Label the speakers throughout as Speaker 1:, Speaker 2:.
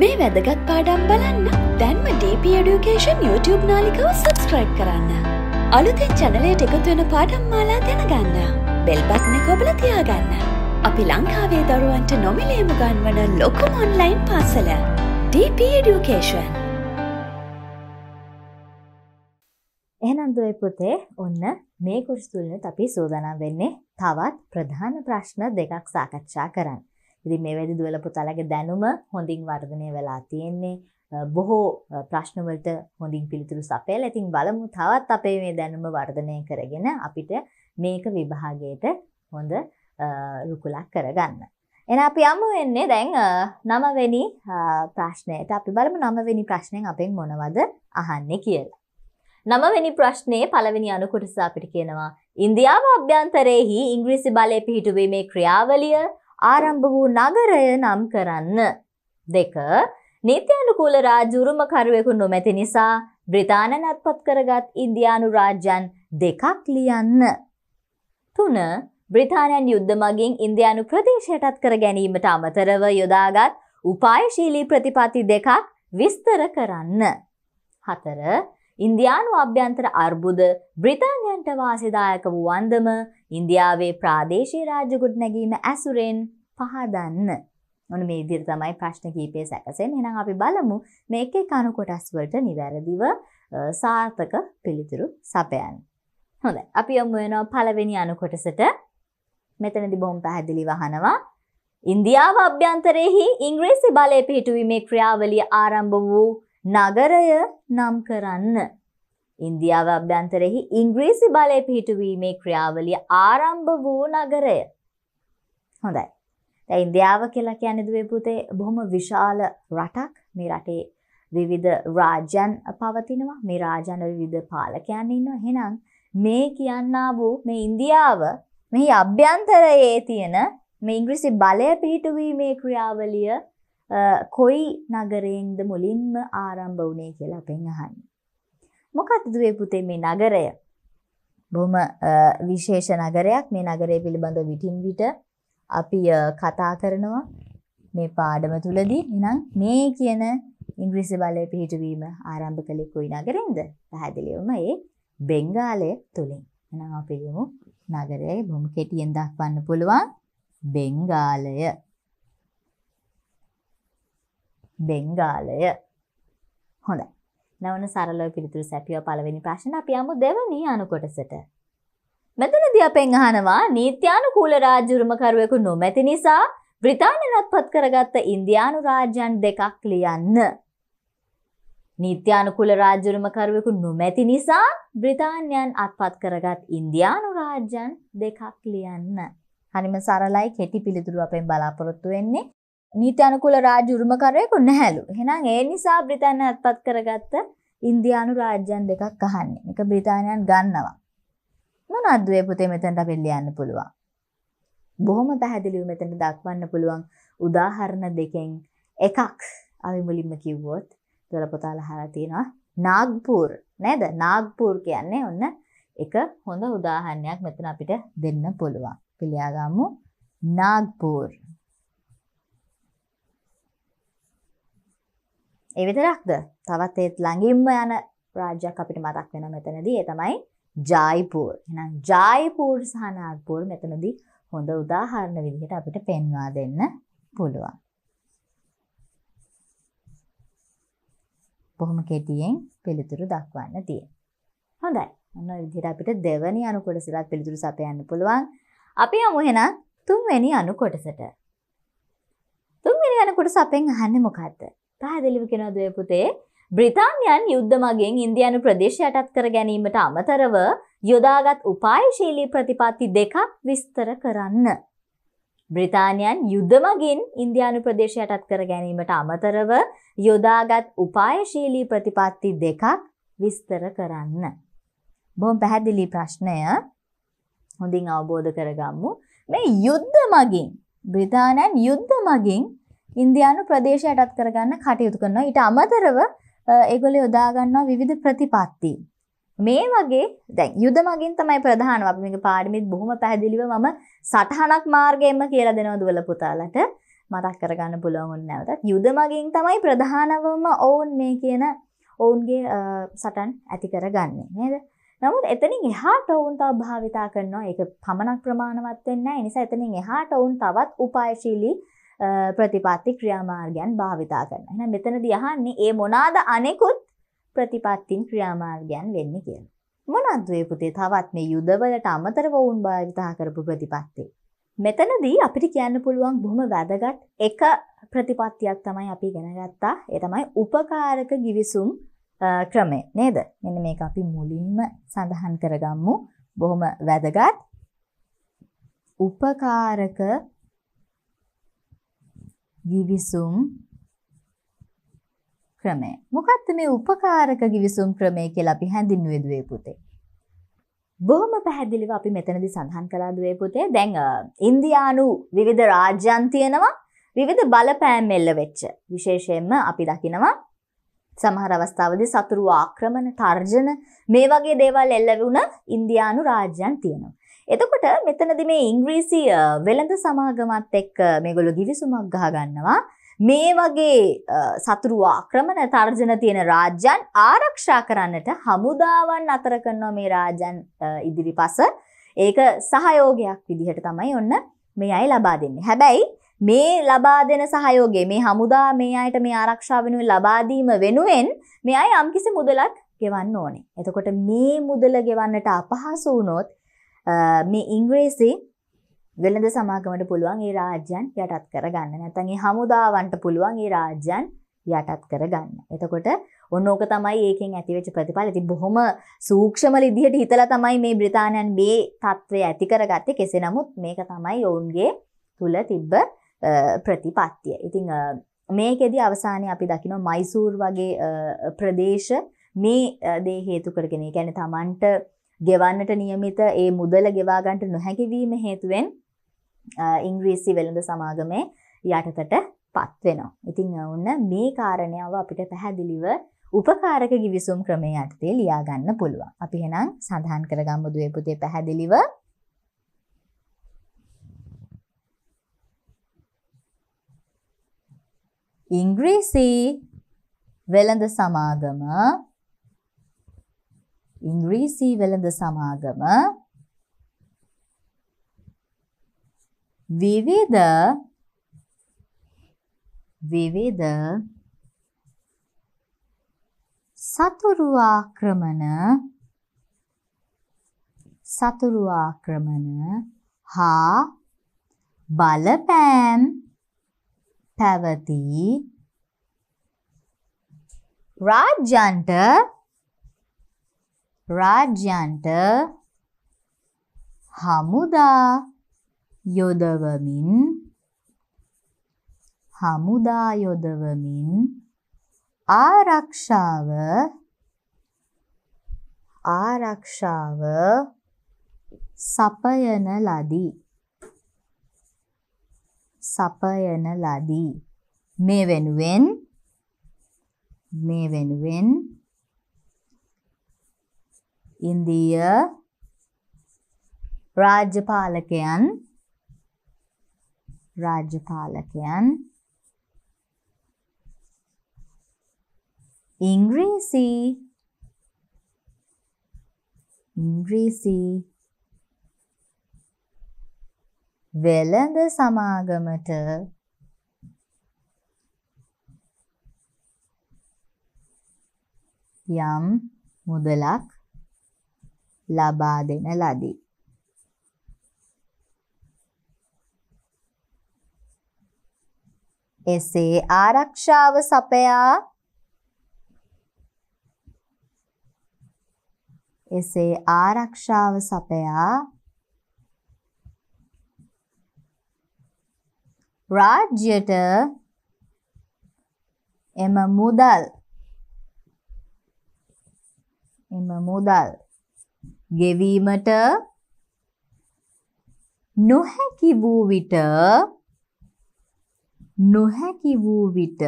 Speaker 1: මේ වැදගත් පාඩම් බලන්න දැන්ම DP Education YouTube නාලිකව සබස්ක්‍රයිබ් කරන්න. අලුතෙන් චැනලයට එකතුවෙන පාඩම් මාලා දැනගන්න. බෙල්බත්න කොබල තියාගන්න. අපි ලංකාවේ දරුවන්ට නොමිලේම ගන්වන ලොකුම ඔන්ලයින් පාසල. DP Education. එහෙනම් දුවේ පුතේ ඔන්න මේ කුරුසු තුලින් අපි සූදානම් වෙන්නේ තවත් ප්‍රධාන ප්‍රශ්න දෙකක් සාකච්ඡා කරන්න. ඉදි මෙවැදි දුවල පුතාලගේ දැනුම හොඳින් වර්ධනය වෙලා තියෙන්නේ බොහෝ ප්‍රශ්නවලට හොඳින් පිළිතුරු සපයලා ඉතින් බලමු තවත් අපේ මේ දැනුම වර්ධනය කරගෙන අපිට මේක විභාගයට හොඳ රුකුලක් කරගන්න. එන අපි යමු වෙන්නේ දැන් නමවෙනි ප්‍රශ්නයට අපි බලමු නමවෙනි ප්‍රශ්නයෙන් අපෙන් මොනවද අහන්නේ කියලා. නමවෙනි ප්‍රශ්නයේ පළවෙනි අනුකොටස අපිට කියනවා ඉන්දියාව අභ්‍යන්තරයෙහි ඉංග්‍රීසි බලය පිහිටුවීමේ ක්‍රියාවලිය ආරම්භ වූ නගරය නම් කරන්න. දෙක නිත්‍යානුකූල රාජ්‍ය උරුමකරුවෙකු නොමැති නිසා බ්‍රිතාන්‍යන් අත්පත් කරගත් ඉන්දියානු රාජ්‍යන් දෙකක් ලියන්න. තුන බ්‍රිතාන්‍යන් යුද්ධ මගින් ඉන්දියානු ප්‍රදේශයටත් කර ගැනීමට අමතරව යොදාගත් උපායශීලී ප්‍රතිපatti දෙකක් විස්තර කරන්න. හතර ඉන්දියානු අභ්‍යන්තර අර්බුද බ්‍රිතාන්‍යන්ට වාසිදායක වූ වන්දම ඉන්දියාවේ ප්‍රාදේශීය රාජ්‍ය ගොඩනැගීම ඇසුරෙන් පහදන්න. ඔන්න මේ විදිහට තමයි ප්‍රශ්න කීපය සැකසෙන්නේ. එහෙනම් අපි බලමු මේ එක එක අනු කොටස් වලට නිවැරදිව සාර්ථක පිළිතුරු සපයන්න. හොඳයි. අපි යමු වෙනවා පළවෙනි අනු කොටසට. මෙතනදී බොහොම පැහැදිලිව අහනවා ඉන්දියාව අභ්‍යන්තරයෙහි ඉංග්‍රීසි බලය පිහිටුවීමේ ක්‍රියාවලිය ආරම්භ වූ නගරය නම් කරන්න. ඉන්දියාව අභ්‍යන්තරෙහි ඉංග්‍රීසි බලය පිහිටුවීමේ ක්‍රියාවලිය ආරම්භ වූ නගරය. හොඳයි. දැන් ඉන්දියාව කියලා කියන්නේ දුවේ පුතේ බොහොම විශාල රටක්. මේ රටේ විවිධ රාජ්‍යන් පවතිනවා. මේ රාජ්‍යන විවිධ පාලකයන් ඉන්නවා. එහෙනම් මේ කියන්නා වූ මේ ඉන්දියාව මෙහි අභ්‍යන්තරයේ තියෙන මේ ඉංග්‍රීසි බලය පිහිටුවීමේ ක්‍රියාවලිය කොයි නගරයෙන්ද මුලින්ම ආරම්භ වුණේ කියලා අපෙන් අහන්නේ. මොකක්ද දුවේ පුතේ මේ නගරය? බොහොම විශේෂ නගරයක් මේ නගරය පිළිබඳ විටින් විට අපි කතා කරනවා මේ පාඩම තුලදී එහෙනම් මේ කියන ඉංග්‍රීසි බලය පිහිටුවීම ආරම්භ කළේ කොයි නගරෙන්ද? පැහැදිලිවම ඒ බෙන්ගාලය තුලින්. එහෙනම් අපි යමු නගරය බොහොම කෙටියෙන් දක්වන්න පුළුවන් බෙන්ගාලය. බෙන්ගාලය. හොඳයි. නවන සරලව පිළිතුරු සැපියව පළවෙනි ප්‍රශ්න අපි යමු දෙවනි අනුකොටසට. මෙතනදී අපෙන් අහනවා නීත්‍යානුකූල රාජ්‍යුරුමකරුවෙකු නොමැති නිසා බ්‍රිතාන්‍යයටත්පත් කරගත්ත ඉන්දියානු රාජ්‍යයන් දෙකක් ලියන්න. නීත්‍යානුකූල රාජ්‍යුරුමකරුවෙකු නොමැති නිසා බ්‍රිතාන්‍යයන් අත්පත් කරගත් ඉන්දියානු රාජ්‍යයන් දෙකක් ලියන්න. හරිම සරලයි කෙටි පිළිතුරු අපෙන් බලාපොරොත්තු වෙන්නේ. නීති අනුකූල රාජ්‍ය උරුමකරයෙකු නැහැලු. එහෙනම් ඒ නිසා බ්‍රිතාන්‍ය අත්පත් කරගත්ත ඉන්දියානු රාජ්‍යයන් දෙකක් අහන්නේ. මේක බ්‍රිතාන්‍යයන් ගන්නවා. මොනවද මේ පුතේ මෙතනට අපි ලියන්න පුළුවන්? බොහොම පැහැදිලිව මෙතන දක්වන්න පුළුවන් උදාහරණ දෙකෙන් එකක් අපි මුලින්ම කිව්වොත් දොළ පොතල හරලා තියෙනවා නාග්පුර් නේද? නාග්පුර් කියන්නේ ඔන්න එක හොඳ උදාහරණයක් මෙතන අපිට දෙන්න පුළුවන්. පිළියාගමු නාග්පුර් එවිතරක්ද තවත් ඒත් ළඟින්ම යන රාජ්‍යයක් අපිට මතක් වෙන මෙතනදී ඒ තමයි ජයිපූර්. එහෙනම් ජයිපූර් සහ නාග්පූර් මෙතනදී හොඳ උදාහරණ විදිහට අපිට පෙන්වා දෙන්න පුළුවන්. බොහොම කෙටියෙන් පිළිතුරු දක්වන්න තියෙන. හොඳයි. අන්න ඔය විදිහට අපිට දෙවැනි අණු කොටසට පිළිතුරු සපයන්න පුළුවන්. අපි යමු එහෙනම් තුන්වැනි අණු කොටසට. තුන්වැනි අණු කොටස අපෙන් අහන්නේ මොකද්ද? පැහැදිලිව කෙනොදය පුතේ බ්‍රිතාන්යන් යුද්ධ මගෙන් ඉන්දියානු ප්‍රදේශයටත් කර ගැනීමට අමතරව යොදාගත් උපායශීලී ප්‍රතිපත්ති දෙකක් විස්තර කරන්න. බ්‍රිතාන්යන් යුද්ධ මගින් ඉන්දියානු ප්‍රදේශයටත් කර ගැනීමට අමතරව යොදාගත් උපායශීලී ප්‍රතිපත්ති දෙකක් විස්තර කරන්න. බොහොම පැහැදිලි ප්‍රශ්නය හොඳින් අවබෝධ කරගම්මු. මේ යුද්ධ මගින් බ්‍රිතාන්යන් යුද්ධ මගින් ඉන්දයානු ප්‍රදේශ යටත් කරගන්න කටයුතු කරනවා ඊට අමතරව ඒගොල යොදාගන්නවා විවිධ ප්‍රතිපත්ති. මේ වගේ දැන් යුද මගින් තමයි ප්‍රධානව අපි මේක පාඩමිත් බොහොම පැහැදිලිව මම සටහනක් මාර්ගයෙන්ම කියලා දෙනවා දුවල පුතාලට මතක් කරගන්න පුළුවන් ඕනේ නැවතත් යුද මගින් තමයි ප්‍රධානවම ඔවුන් මේ කියන ඔවුන්ගේ සටන් ඇති කරගන්නේ නේද? නමුත් එතනින් එහාට ඔවුන් තව භාවිතා කරනවා ඒක පමණක් ප්‍රමාණවත් වෙන්නේ නැහැ. ඒ නිසා එතනින් එහාට ඔවුන් තවත් උපායශීලී ප්‍රතිපත්ති ක්‍රියාමාර්ගයන් භාවිතා කරන. එහෙනම් මෙතනදී අහන්නේ ඒ මොනවාද අනෙකුත් ප්‍රතිපත්තින් ක්‍රියාමාර්ගයන් වෙන්නේ කියලා. මොනවද මේ පුතේ තවත් මේ යුදවලට අමතරව වුන් භාවිතා කරපු ප්‍රතිපත්ති. මෙතනදී අපිට කියන්න පුළුවන් බොහොම වැදගත් එක ප්‍රතිපත්තියක් තමයි අපි ඉගෙන ගත්තා. ඒ තමයි උපකාරක givisum ක්‍රමය නේද? මෙන්න මේක අපි මුලින්ම සඳහන් කරගමු. බොහොම වැදගත් උපකාරක ගිවිසුම් ක්‍රමය. මොකක්ද මේ උපකාරක ගිවිසුම් ක්‍රමය කියලා අපි හැඳින්වුවේ දුවේ පුතේ? බොහොම පැහැදිලිව අපි මෙතනදි සඳහන් කළා දුවේ පුතේ දැන් ඉන්දියානු විවිධ රාජ්‍යන් තියෙනවා විවිධ බලපෑම් එල්ල වෙච්ච විශේෂයෙන්ම අපි දකිනවා සමහර අවස්ථාවලදී සතුරු ආක්‍රමණ තර්ජන මේ වගේ දේවල් එල්ල වුණ ඉන්දියානු රාජ්‍යන් තියෙනවා එතකොට මෙතනදි මේ ඉංග්‍රීසි වෙළඳ සමාගමත් එක්ක මේගොල්ලෝ ගිවිසුමක් ගහගන්නවා. මේ වගේ සතුරු ආක්‍රමණ තර්ජන තියෙන රාජ්‍යන් ආරක්ෂා කරන්නට හමුදාවන් අතර කරනවා මේ රාජ්‍යන් ඉදිරිපස. ඒක සහයෝගයක් විදිහට තමයි ඔන්න මේ අය ලබා දෙන්නේ. හැබැයි මේ ලබා දෙන සහයෝගය මේ හමුදා මේ අයට මේ ආරක්ෂාව වෙනුවෙන් ලබා දීම වෙනුවෙන් මේ අය යම්කිසි මුදලක් ගෙවන්න ඕනේ. එතකොට මේ මුදල ගෙවන්නට අපහසු වුණොත් මේ ඉංග්‍රීසි වෙළඳ සමාගමට පුළුවන් ඒ රාජ්‍යයන් යටත් කරගන්න. නැත්නම් ඒ හමුදාවන්ට පුළුවන් ඒ රාජ්‍යයන් යටත් කරගන්න. එතකොට ඔන්න ඕක තමයි ඒකෙන් ඇතිවෙච්ච ප්‍රතිඵල. ඉතින් බොහොම සූක්ෂම විදිහට හිතලා තමයි මේ බ්‍රිතාන්‍යයන් මේ తත්වය ඇති කරගත්තේ. කෙසේ නමුත් මේක තමයි ඔවුන්ගේ තුල තිබ්බ ප්‍රතිපත්තිය. ඉතින් මේකෙදි අවසානයේ අපි දකිනවා මයිසූර් වගේ ප්‍රදේශ මේ දේ හේතු කරගෙන. ඒ කියන්නේ Tamanට ගෙවන්නට නියමිත ඒ මුදල ගෙවාගන්ට නොහැකිවීම හේතුවෙන් ඉංග්‍රීසි වෙළඳ සමාගමේ යටතට පත්වෙනවා. ඉතිං ඔන්න මේ කාරණයාව අපිට පැහැදිලිව උපකාරක ගිවිසුම් ක්‍රමය යටතේ ලියාගන්න පුළුවන්. අපි එහෙනම් සඳහන් කරගමු දුවේ පුතේ පැහැදිලිව. ඉංග්‍රීසි වෙළඳ සමාගම ඉංග්‍රීසි වෙළඳ සමාගම විවිධ විවිධ සතුරු ආක්‍රමණ සතුරු ආක්‍රමණ හා බලපෑම් පැවති රාජ්‍යන්ට රාජ්‍යන්ට හමුදා යොදවමින් හමුදා යොදවමින් ආරක්ෂාව ආරක්ෂාව සපයන ලදී සපයන ලදී මේ වෙනුවෙන් මේ වෙනුවෙන් ඉන්දීය රාජ්‍යපාලකයන් රාජ්‍යපාලකයන් ඉංග්‍රීසි ඉංග්‍රීසි වෙළඳ සමාගමට යම් මුදලක් ලබා දෙන ලදී. එසේ ආරක්ෂාව සපයා එසේ ආරක්ෂාව සපයා රාජ්‍යයට එම මුදල් එම මුදල් ගෙවීමට නොහැකි වූ විට නොහැකි වූ විට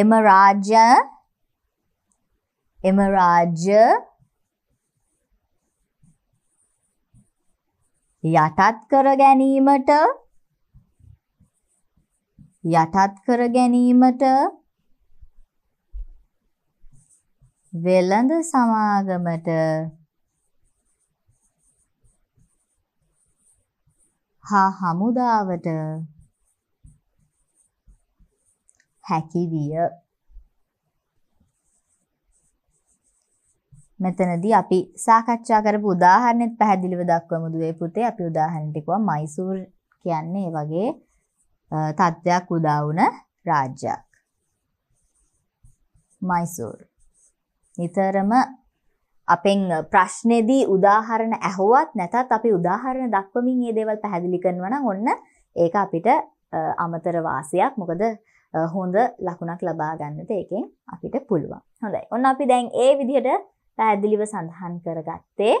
Speaker 1: එම රාජ්‍ය එම රාජ්‍ය යටත් කර ගැනීමට යටත් කර ගැනීමට වෙළඳ සමාගමට හා හමුදාවට හැකිවිය. මෙතනදී අපි සාකච්ඡා කරපු උදාහරණෙත් පැහැදිලිව දක්වමු දුවේ පුතේ. අපි උදාහරණ ටිකව මයිසූර් කියන්නේ ඒ වගේ තත්ත්වයක් උදා වුණ රාජ්‍යයක්. මයිසූර් නිතරම අපෙන් ප්‍රශ්නේදී උදාහරණ ඇහුවත් නැතත් අපි උදාහරණ දක්වමින් මේ දේවල් පැහැදිලි කරනවා නම් ඔන්න ඒක අපිට අමතර වාසියක්. මොකද හොඳ ලකුණක් ලබා ගන්නට ඒකෙන් අපිට පුළුවන්. හොඳයි. ඔන්න අපි දැන් ඒ විදිහට පැහැදිලිව සඳහන් කරගත්තේ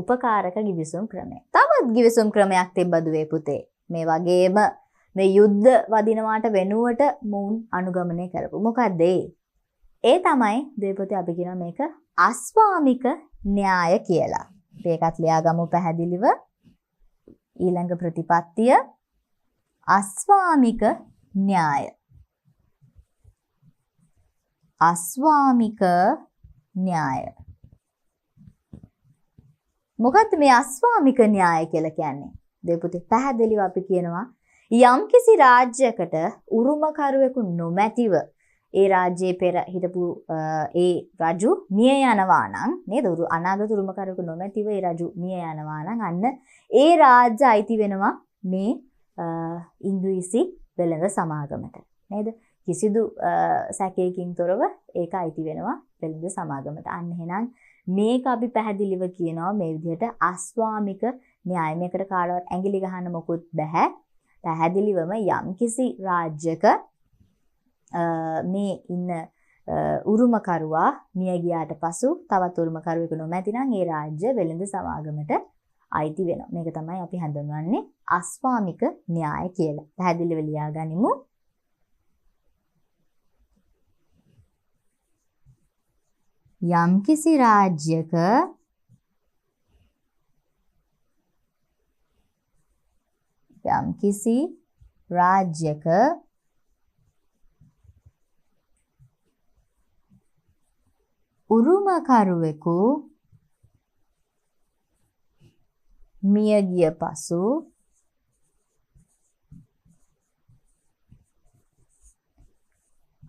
Speaker 1: උපකාරක ගිවිසුම් ක්‍රමය. තවත් ගිවිසුම් ක්‍රමයක් තිබ්බදුවේ පුතේ. මේ වගේම මේ යුද්ධ වදිනවාට වෙනුවට මුන් අනුගමනය කරපු. මොකක්ද ඒ? ඒ තමයි දේපති අපි කියන මේක අස්වාමික න්‍යාය කියලා. ඒකත් ලියාගමු පැහැදිලිව. ඊළඟ ප්‍රතිපත්තිය අස්වාමික න්‍යාය. අස්වාමික න්‍යාය. මොකද්ද මේ අස්වාමික න්‍යාය කියලා කියන්නේ? දෙපොතේ පැහැදිලිව අපි කියනවා යම්කිසි රාජ්‍යයකට උරුමකරුවෙකු නොමැතිව ඒ රාජ්‍යයේ පෙර හිටපු ඒ රජු මිය යනවා නම් නේද උරු අනාගත උරුමකරුවෙකු නොමැතිව ඒ රජු මිය යනවා නම් අන්න ඒ රාජ්‍ය අයිති වෙනවා මේ ඉංග්‍රීසි වෙළඳ සමාගමට නේද කිසිදු සැකයකින් තොරව ඒක අයිති වෙනවා වෙළඳ සමාගමට අන්න එහෙනම් මේක අපි පැහැදිලිව කියනවා මේ විදිහට අස්වාමික න්‍යායමයකට කාටවත් ඇඟිලි ගහන්න මොකුත් බෑ පැහැදිලිවම යම්කිසි රාජ්‍යක මේ ඉන්න උරුමකරුවා මිය ගියාට පසු තවත් උරුමකරුවෙකු නොමැති නම් ඒ රාජ්‍ය වෙළඳ සමාගමට අයිති වෙනවා. මේක තමයි අපි හඳුන්වන්නේ අස්වාමික න්‍යාය කියලා. පැහැදිලිව ලියා ගනිමු. යම්කිසි රාජ්‍යක යම්කිසි රාජ්‍යක උරුමකරුවෙකු මිය ගිය පසු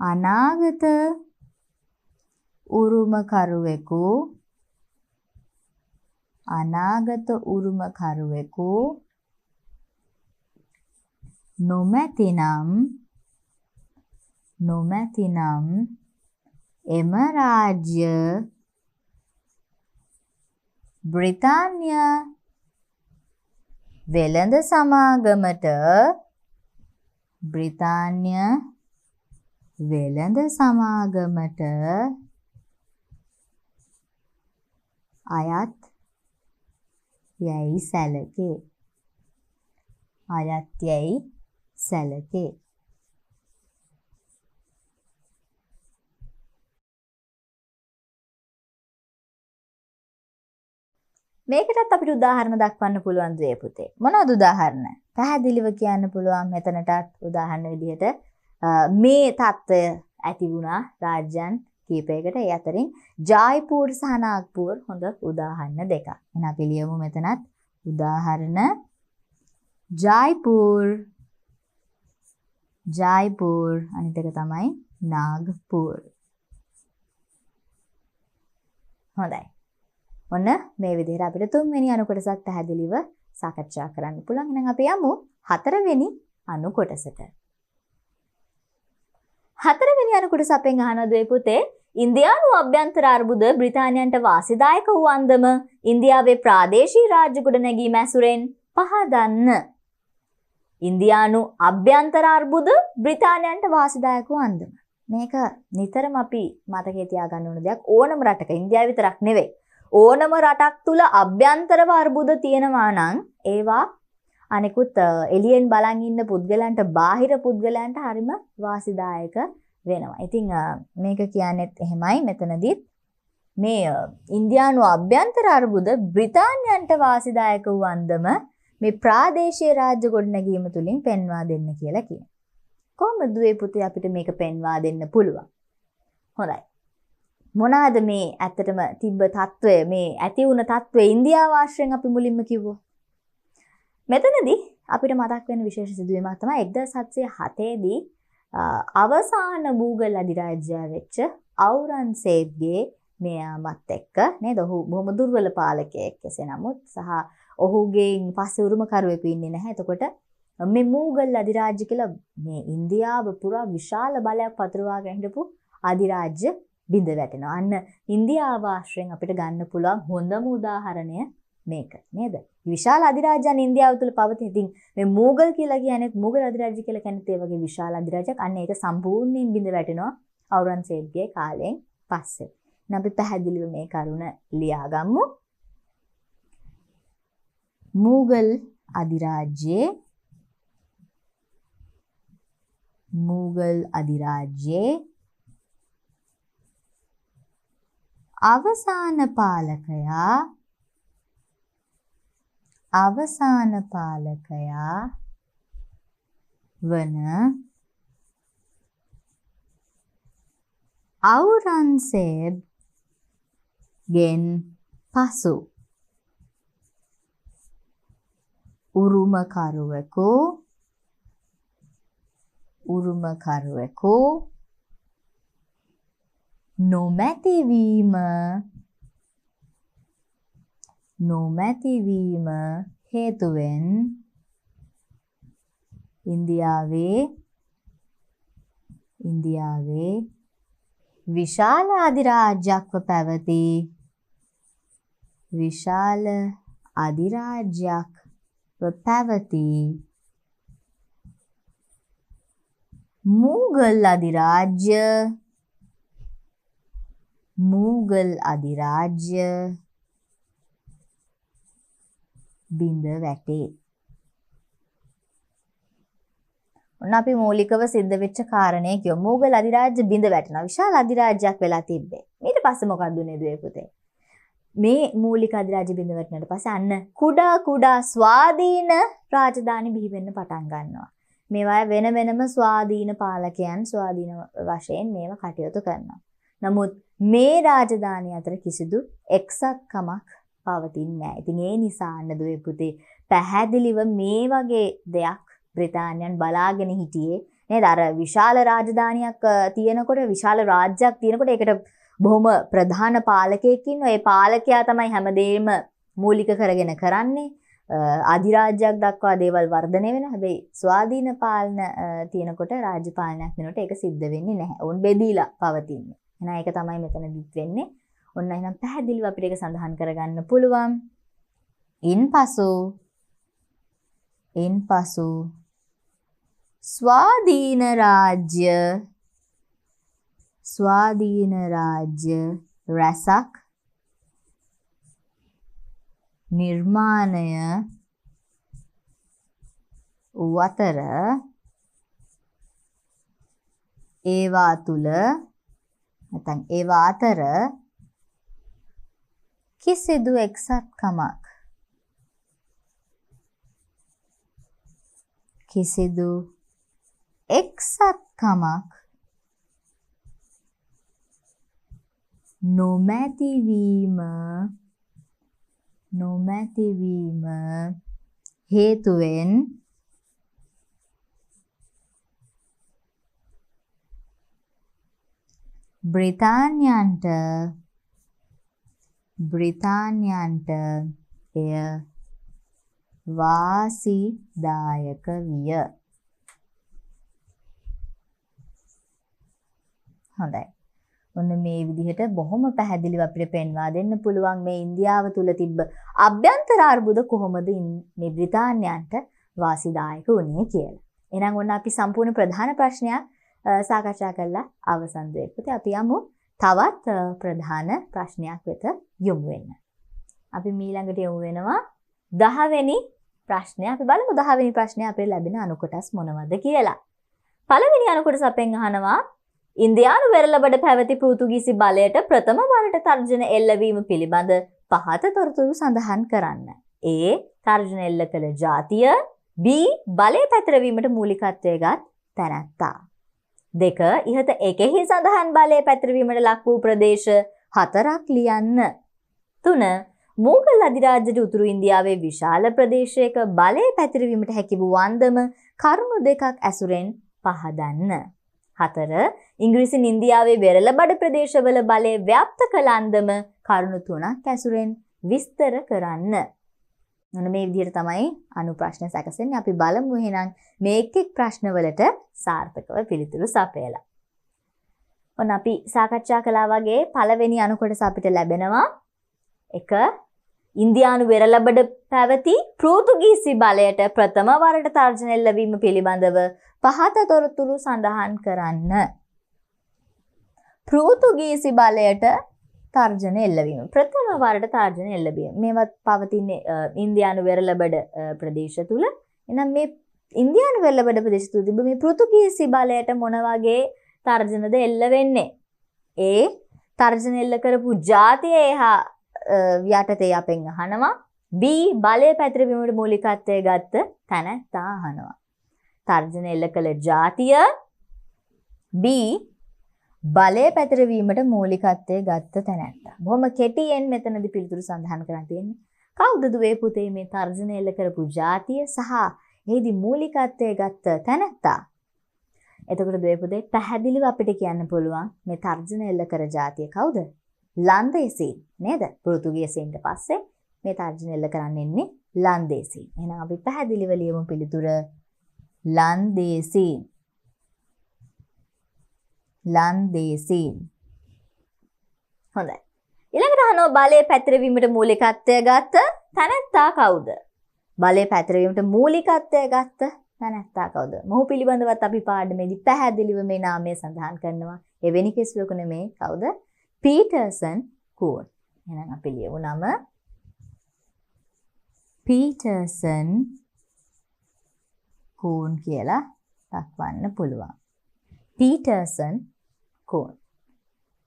Speaker 1: අනාගත උරුමකරුවෙකු අනාගත උරුමකරුවෙකු නොමැතිනම් නොමැතිනම් එම රාජ්‍ය බ්‍රිතාන්‍ය වෙළඳ සමාගමට බ්‍රිතාන්‍ය වෙළඳ සමාගමට අයත් යැයි සැලකේ අයත් යැයි සැලකේ මේකටත් අපිට උදාහරණ දක්වන්න පුළුවන් දේ පුතේ. මොනවද උදාහරණ? පැහැදිලිව කියන්න පුළුවන් මෙතනටත් උදාහරණ විදිහට මේ தত্ত্বය ඇති වුණා රාජ්‍යන් කීපයකට ඒ අතරින් ජයිපූර් සහ නාග්පූර් හොඳ උදාහරණ දෙකක්. එහෙනම් අපි ලියමු මෙතනත් උදාහරණ ජයිපූර් ජයිපූර් අනිත් එක තමයි නාග්පූර්. හොඳයි. ඔන්න මේ විදිහට අපිට තුන්වෙනි අණු කොටසක් පැහැදිලිව සාකච්ඡා කරන්න පුළුවන්. එහෙනම් අපි යමු හතරවෙනි අණු කොටසට. හතරවෙනි අණු කොටස අපෙන් අහනවා දුවේ පුතේ ඉන්දියානු අභ්‍යන්තර අර්බුද බ්‍රිතාන්‍යයන්ට වාසිදායක වූ අන්දම ඉන්දියාවේ ප්‍රාදේශී රාජ්‍ය ගොඩනැගීම ඇසුරෙන් පහදන්න. ඉන්දියානු අභ්‍යන්තර අර්බුද බ්‍රිතාන්‍යයන්ට වාසිදායක වූ අන්දම. මේක නිතරම අපි මතකේ තියාගන්න ඕන දෙයක් ඕනම රටක ඉන්දියාව විතරක් නෙවෙයි. ඕනම රටක් තුළ අභ්‍යන්තරව අර්බුද තියෙනවා නම් ඒවා අනෙකුත් එලියෙන් බලන් ඉන්න පුද්ගලන්ට බාහිර පුද්ගලන්ට හරිම වාසිදායක වෙනවා. ඉතින් මේක කියන්නේත් එහෙමයි මෙතනදිත් මේ ඉන්දියානු අභ්‍යන්තර අර්බුද බ්‍රිතාන්‍යයන්ට වාසිදායක වූ අන්දම මේ ප්‍රාදේශීය රාජ්‍ය ගොඩනැගීම තුලින් පෙන්වා දෙන්න කියලා කියනවා. කොහොමද දුවේ පුතේ අපිට මේක පෙන්වා දෙන්න පුළුවන්? හොඳයි. මොනාද මේ ඇත්තටම තිබ්බ තත්ත්වය මේ ඇති වුණ තත්ත්වය ඉන්දියාව ආශ්‍රයෙන් අපි මුලින්ම කිව්වා. මෙතනදී අපිට මතක් වෙන විශේෂ සිදුවීමක් තමයි 1707 දී අවසාන බූගල් අධිරාජ්‍යය වෙච්ච ඖරංගසේබ්ගේ මෙයාමත් එක්ක නේද ඔහු බොහොම දුර්වල පාලකයෙක් කෙසේ නමුත් සහ ඔහුගේ පස්සේ උරුමකරුවෙකු ඉන්නේ නැහැ. එතකොට මේ මූගල් අධිරාජ්‍ය කියලා මේ ඉන්දියාව පුරා විශාල බලයක් පතුරවාගෙන හිටපු අධිරාජ්‍ය බිඳ වැටෙනවා. අන්න ඉන්දියාව ආශ්‍රයෙන් අපිට ගන්න පුළුවන් හොඳම උදාහරණය මේක නේද? විශාල අධිරාජ්‍යයන් ඉන්දියාව තුළ පවතින. ඉතින් මේ මූගල් කියලා කියන්නේ මූගල් අධිරාජ්‍ය කියලා කියන්නේ ඒ වගේ විශාල අධිරාජ්‍යයක්. අන්න ඒක සම්පූර්ණයෙන් බිඳ වැටෙනවා ඖරංගසේබ්ගේ කාලයෙන් පස්සේ. නම් අපි පැහැදිලිව මේ කරුණ ලියාගමු. මූගල් අධිරාජ්‍යයේ මූගල් අධිරාජ්‍යයේ අවසාන පාලකයා අවසාන පාලකයා වන අවුරන්සේබ් ගෙන් පසු උරුමකරුවෙකු උරුමකරුවෙකු නොමැතිවීම නොමැතිවීම හේතුවෙන් ඉන්දියාවේ ඉන්දියාවේ විශාල අධිරාජ්‍යක්ව පැවති විශාල අධිරාජ්‍යක්ව පැවති මුගල් අධිරාජ්‍ය මුගල් අධිරාජ්‍ය බිඳ වැටේ. ඔන්න අපි මූලිකව සිද්ධ වෙච්ච කාරණේ කියෝ මුගල් අධිරාජ්‍ය බිඳ වැටෙනවා. විශාල අධිරාජ්‍යයක් වෙලා තිබ්බේ. ඊට පස්සේ මොකක්ද උනේ දුවේ පුතේ? මේ මූලික අධිරාජ්‍ය බිඳ වැටෙනට පස්සේ අන්න කුඩා කුඩා ස්වාධීන රාජධානි බිහි වෙන්න පටන් ගන්නවා. මේවා වෙන වෙනම ස්වාධීන පාලකයන් ස්වාධීන වශයෙන් මේව කටයුතු කරනවා. නමුත් මේ රාජධානි අතර කිසිදු එක්සත්කමක් පවතින්නේ නැහැ. ඉතින් ඒ නිසා අන්න දුවේ පුතේ පැහැදිලිව මේ වගේ දෙයක් බ්‍රිතාන්‍යයන් බලාගෙන හිටියේ නේද? අර විශාල රාජධානියක් තියෙනකොට විශාල රාජ්‍යයක් තියෙනකොට ඒකට බොහොම ප්‍රධාන පාලකයෙක් ඉන්නවා. ඒ පාලකයා තමයි හැමදේම මූලික කරගෙන කරන්නේ. අධිරාජ්‍යයක් දක්වා දේවල් වර්ධනය වෙන හැබැයි ස්වාධීන පාලන තියෙනකොට රාජ්‍ය පාලනයක් වෙනකොට ඒක සිද්ධ වෙන්නේ නැහැ. උන් බෙදීලා පවතින්නේ. එහෙනම් ඒක තමයි මෙතනදිත් වෙන්නේ. ඔන්න එහෙනම් පැහැදිලිව අපිට ඒක සඳහන් කරගන්න පුළුවන්. ඉන්පසු ඉන්පසු ස්වාධීන රාජ්‍ය ස්වාධීන රාජ්‍ය රසක් නිර්මාණය වතර ඒවා තුළ නැත්නම් ඒවා අතර කිසිදු එක්සත්කමක් කිසිදු එක්සත්කමක් නොමැතිවීම නොමැතිවීම හේතුවෙන් බ්‍රිතාන්‍යයන්ට බ්‍රිතාන්‍යයන්ට එය වාසිදායක විය. හොඳයි. ඔන්න මේ විදිහට බොහොම පැහැදිලිව අපිට පෙන්වා දෙන්න පුළුවන් මේ ඉන්දියාව තුල තිබ්බ අභ්‍යන්තර අර්බුද කොහොමද මේ බ්‍රිතාන්‍යයන්ට වාසිදායක වුණේ කියලා. එහෙනම් ඔන්න අපි සම්පූර්ණ ප්‍රධාන ප්‍රශ්නයක් සාකච්ඡා කරලා අවසන් දෙයකට අපි යමු තවත් ප්‍රධාන ප්‍රශ්නයක් වෙත යොමු වෙන්න. අපි මීළඟට යොමු වෙනවා 10 වෙනි ප්‍රශ්නය. අපි බලමු 10 වෙනි ප්‍රශ්නේ අපේ ලැබෙන අනුකොටස් මොනවද කියලා. පළවෙනි අනුකොටස අපෙන් අහනවා ඉන්දියානු වෙරළබඩ පැවති පෘතුගීසි බලයට ප්‍රථම වරට තර්ජන එල්ලවීම පිළිබඳ පහත තොරතුරු සඳහන් කරන්න. ඒ තර්ජන එල්ල කළ ජාතිය B බලය පැතරවීමට මූලිකත්වය ගත් තැනැත්තා. දෙක ඉහත එකෙහි සඳහන් බලය පැතිරවීමට ලක් වූ ප්‍රදේශ හතරක් ලියන්න. තුන මූගල් අධිරාජ්‍යට උතුරු ඉන්දියාවේ විශාල ප්‍රදේශයක බලය පැතිරවීමට හැකි වූ වන්දම කරුණු දෙකක් ඇසුරෙන් පහදන්න. හතර ඉංග්‍රීසින් ඉන්දියාවේ වෙරළ බඩ ප්‍රදේශවල බලය ව්‍යප්ත කළන්දම කරුණු තුනක් ඇසුරෙන් විස්තර කරන්න. ඔන්න මේ විදිහට තමයි අනු ප්‍රශ්න සැකසෙන්නේ. අපි බලමු එහෙනම් මේ එක් එක් ප්‍රශ්නවලට සාර්ථකව පිළිතුරු සපයලා. ඔන්න අපි සාකච්ඡා කළා වගේ පළවෙනි අනු කොටස අපිට ලැබෙනවා 1 ඉන්දියානු වෙරළබඩ පැවති පෘතුගීසි බලයට ප්‍රථම වරට තර්ජනය ලැබීම පිළිබඳව පහත තොරතුරු සඳහන් කරන්න. පෘතුගීසි බලයට තර්ජන එල්ලවීම. ප්‍රථම වරට තර්ජන එල්ලවීම. මේවත් පවතින්නේ ඉන්දියානු වෙරළබඩ ප්‍රදේශ තුල. එහෙනම් මේ ඉන්දියානු වෙරළබඩ ප්‍රදේශ තුල තිබු මේ පෘතුගීසි බලයට මොන වගේ තර්ජනද එල්ල වෙන්නේ? ඒ තර්ජන එල්ල කරපු ජාතිය එහා යටතේ අපෙන් අහනවා. B බලය පැතිරවීමට මූලිකත්වය ගත්ත තැනැත්තා අහනවා. තර්ජන එල්ල කළ ජාතිය B බලය පැතිරවීමට මූලිකත්වය ගත්ත තැනැත්ත. බොහොම කෙටියෙන් මෙතනද පිළිතුරු සඳහන් කරන තියෙන්නේ. කවුද දුවේ පුතේ මේ තර්ජනය එල්ල කරපු ජාතිය සහ එහිදී මූලිකත්වය ගත්ත තැනැත්තා. එතකොට දුවේ පුතේ පැහැදිලිව අපිට කියන්න පුළුවන් මේ තර්ජන එල්ල කර ජාතිය කවුද? ලන්දේසීන් නේද? පෘතුගීසීන්ට පස්සේ මේ තර්ජන එල්ල කරන්න එන්නේ ලන්දේසීන්. එහෙනම් අපි පැහැදිලිව ලියමු පිළිතුර ලන්දේසීන්. ලන්දේසීන්. හොඳයි. ඊළඟට අහනවා බලය පැතිරවීමට මූලිකත්වය ගත්ත තැනැත්තා කවුද? බලය පැතිරවීමට මූලිකත්වය ගත්ත තැනැත්තා කවුද? මොහු පිළිබඳවත් අපි පාඩමේදී පැහැදිලිව මේ නාමය සඳහන් කරනවා. එවැනි කිසිවෙකු නෙමේ කවුද? පීටර්සන් කූර්. එහෙනම් අපි ලියමු නම පීටර්සන් කූන් කියලා දක්වන්න පුළුවන්. පීටර්සන් කෝන්.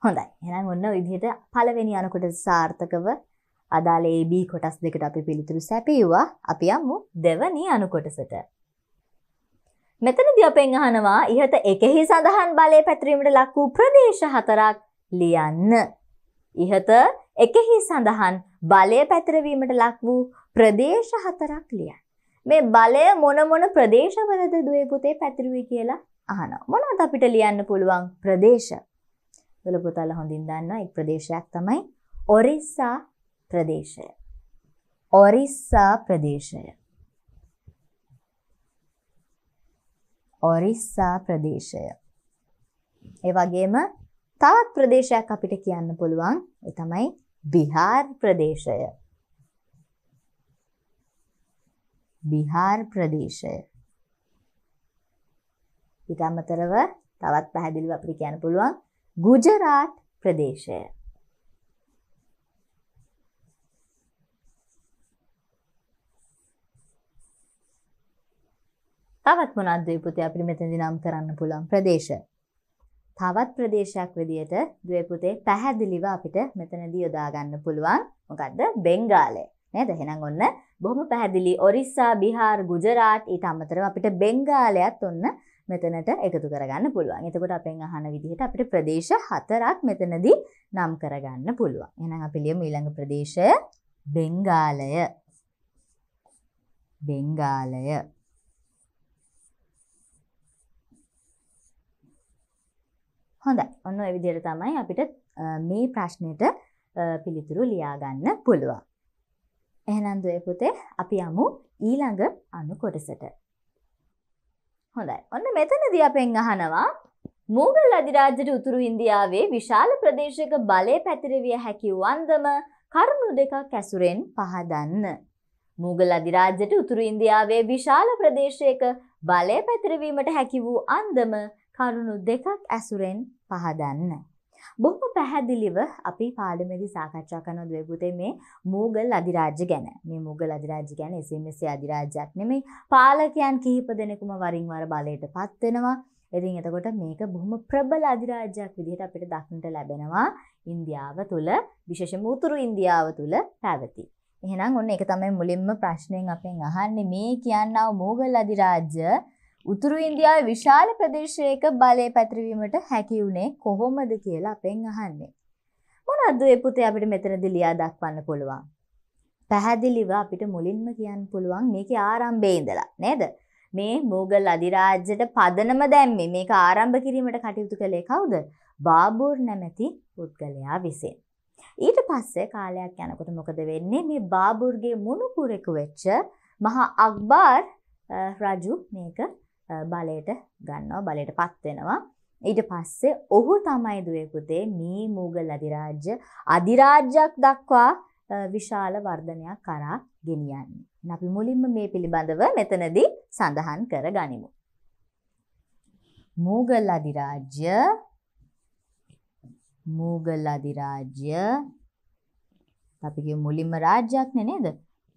Speaker 1: හොඳයි එහෙනම් ඔන්න විදිහට පළවෙනි අනකොට සාර්ථකව අදාළ AB කොටස් දෙකට අපි පිළිතුරු සැපියුවා. අපි යමු දෙවැනි අනුකොටසට. මෙතනදී අපෙන් අහනවා ඉහත එකෙහි සඳහන් බලය පැතිරීමට ලක් වූ ප්‍රදේශ හතරක් ලියන්න. ඉහත එකෙහි සඳහන් බලය පැතිරවීමට ලක් වූ ප්‍රදේශ හතරක් ලියන්න. මේ බලය මොන මොන ප්‍රදේශවලද දුවේ පුතේ පැතිරුවේ කියලා අහන මොනවද අපිට ලියන්න පුළුවන් ප්‍රදේශ දොළ පුතාලා හොඳින් දන්නා එක් ප්‍රදේශයක් තමයි ඔරිස්සා ප්‍රදේශය ඔරිස්සා ප්‍රදේශය ඔරිස්සා ප්‍රදේශය ඒ වගේම තවත් ප්‍රදේශයක් අපිට කියන්න පුළුවන් ඒ තමයි බිහාර් ප්‍රදේශය බිහාර් ප්‍රදේශය ඊට අමතරව තවත් පැහැදිලිව අපිට කියන්න පුළුවන් ගුජරාට් ප්‍රදේශය. තවත් මොනවද ද්වේපුතේ අපිට මෙතනදී නම් කරන්න පුළුවන් ප්‍රදේශ? තවත් ප්‍රදේශයක් විදියට ද්වේපුතේ පැහැදිලිව අපිට මෙතනදී යොදා ගන්න පුළුවන් මොකද්ද? බෙන්ගාලය. නේද? එහෙනම් ඔන්න බොහොම පැහැදිලි ඔරිස්සා, බිහාර්, ගුජරාට් ඊට අමතරව අපිට බෙන්ගාලයත් ඔන්න මෙතනට එකතු කරගන්න පුළුවන් එතකොට අපෙන් අහන විදිහට අපිට ප්‍රදේශ හතරක් මෙතනදී නම් කරගන්න පුළුවන් එනම් අපි ලියමු ඊළඟ ප්‍රදේශය බෙංගාලය බෙංගාලය හොඳයි ඔන්න ඔය විදිහට තමයි අපිට මේ ප්‍රශ්නෙට පිළිතුරු ලියාගන්න පුළුවන් එහෙනම් දුවේ පුතේ අපි යමු ඊළඟ අනු කොටසට හොඳයි ඔන්න මෙතනදී අපෙන් අහනවා මූගල් අධිරාජ්‍යට උතුරු ඉන්දියාවේ විශාල ප්‍රදේශයක බලය පැතිරවිය හැකි වන්දම කරුණු දෙකක් ඇසුරෙන් පහදන්න. මූගල් අධිරාජ්‍යට උතුරු ඉන්දියාවේ විශාල ප්‍රදේශයක බලය පැතිරවීමට හැකි වූ අන්දම කරුණු දෙකක් ඇසුරෙන් පහදන්න. බොහොම පැහැදිලිව අපි පාලමේදී සාකච්ඡා කරන ද්වේපුතේ මේ මුගල් අධිරාජ්‍ය ගැන. මේ මුගල් අධිරාජ්‍ය කියන්නේ එසේමසේ අධිරාජ්‍යයක් නෙමෙයි. පාලකයන් කිහිප දෙනෙකුම වරින් වර බලයටපත් වෙනවා. ඉතින් එතකොට මේක බොහොම ප්‍රබල අධිරාජ්‍යයක් විදිහට අපිට දක්නට ලැබෙනවා ඉන්දියාව තුළ විශේෂම උතුරු ඉන්දියාව තුළ පැවති. එහෙනම් ඔන්න ඒක තමයි මුලින්ම ප්‍රශ්නයෙන් අපෙන් අහන්නේ මේ කියනව මොගල් අධිරාජ්‍ය උතුරු ඉන්දියාවේ විශාල ප්‍රදේශයක බලය පැතිරවීමට හැකි වුණේ කොහොමද කියලා අපෙන් අහන්නේ. මොනවද ඒ පුතේ අපිට මෙතනදී ලියා දක්වන්න පුළුවන්? පැහැදිලිව අපිට මුලින්ම කියන්න පුළුවන් මේකේ ආරම්භයේ ඉඳලා නේද? මේ මොගල් අධිරාජ්‍යයට පදනම දැම්මේ මේක ආරම්භ කිරීමට කටයුතු කළේ කවුද? බාබුර් නැමැති පුද්ගලයා විසින්. ඊට පස්සේ කාලයක් යනකොට මොකද වෙන්නේ? මේ බාබුර්ගේ මුණුපුරෙකු වෙච්ච මහා අක්බර් රජු මේක බලයට ගන්නවා බලයට පත්වෙනවා. ඊට පස්සේ ඔහු තමයි දුවපුතේ මී මූගල් අධිරාජ්‍ය අධිරාජ්‍යයක් දක්වා විශාල වර්ධනයක් කරා ගෙනියන්නේ. අපි මුලින්ම මේ පිළිබඳව මෙතනදී සඳහන් කර ගනිමු. මූගල් අධිරාජ්‍ය මූගල් අධිරාජ්‍ය අපි මුලින්ම රාජ්‍යයක් නේද?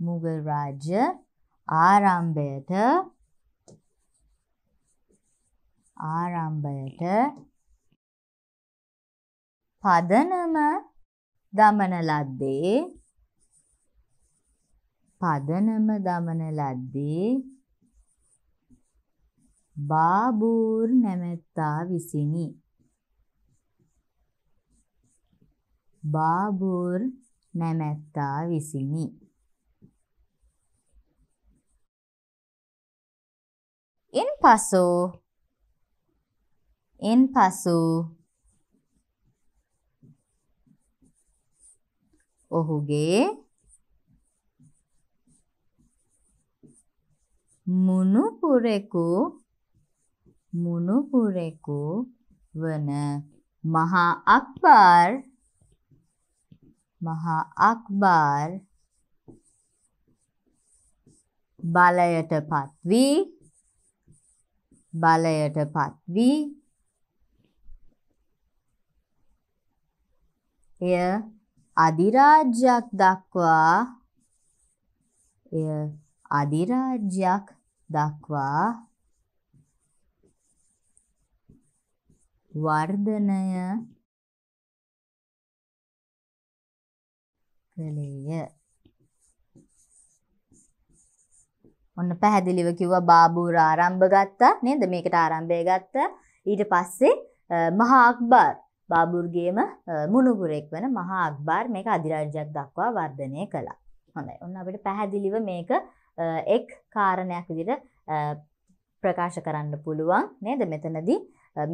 Speaker 1: මුගල් රාජ්‍ය ආරම්භයට ආරම්භයට පදනම දමන ලද්දේ පදනම දමන ලද්දේ බාබූර් නැමැත්තා විසිනි බාබූර් නැමැත්තා විසිනි ඉන් පසෝ එන්පසු ඔහුගේ මුණුපුරෙකු මුණුපුරෙකු වන මහා අක්බර් මහා අක්බර් බලයටපත් වී බලයටපත් වී එය අධිරාජ්‍යයක් දක්වා එය අධිරාජ්‍යයක් දක්වා වර්ධනය කළේය. ඔන්න පැහැදිලිව කිව්වා බාබූර ආරම්භ ගත්තා නේද මේකට ආරම්භය ගත්තා ඊට පස්සේ මහා අක්බර් බාබුර්ගේම මුණුගුරෙක් වන මහා අක්බාර් මේක අධිරාජ්‍යයක් දක්වා වර්ධනය කළා. හොඳයි ඔන්න අපට පැහැදිලිව මේක එක් කාරණයක් විදිට ප්‍රකාශ කරන්න පුළුවන් නේද මෙතනදී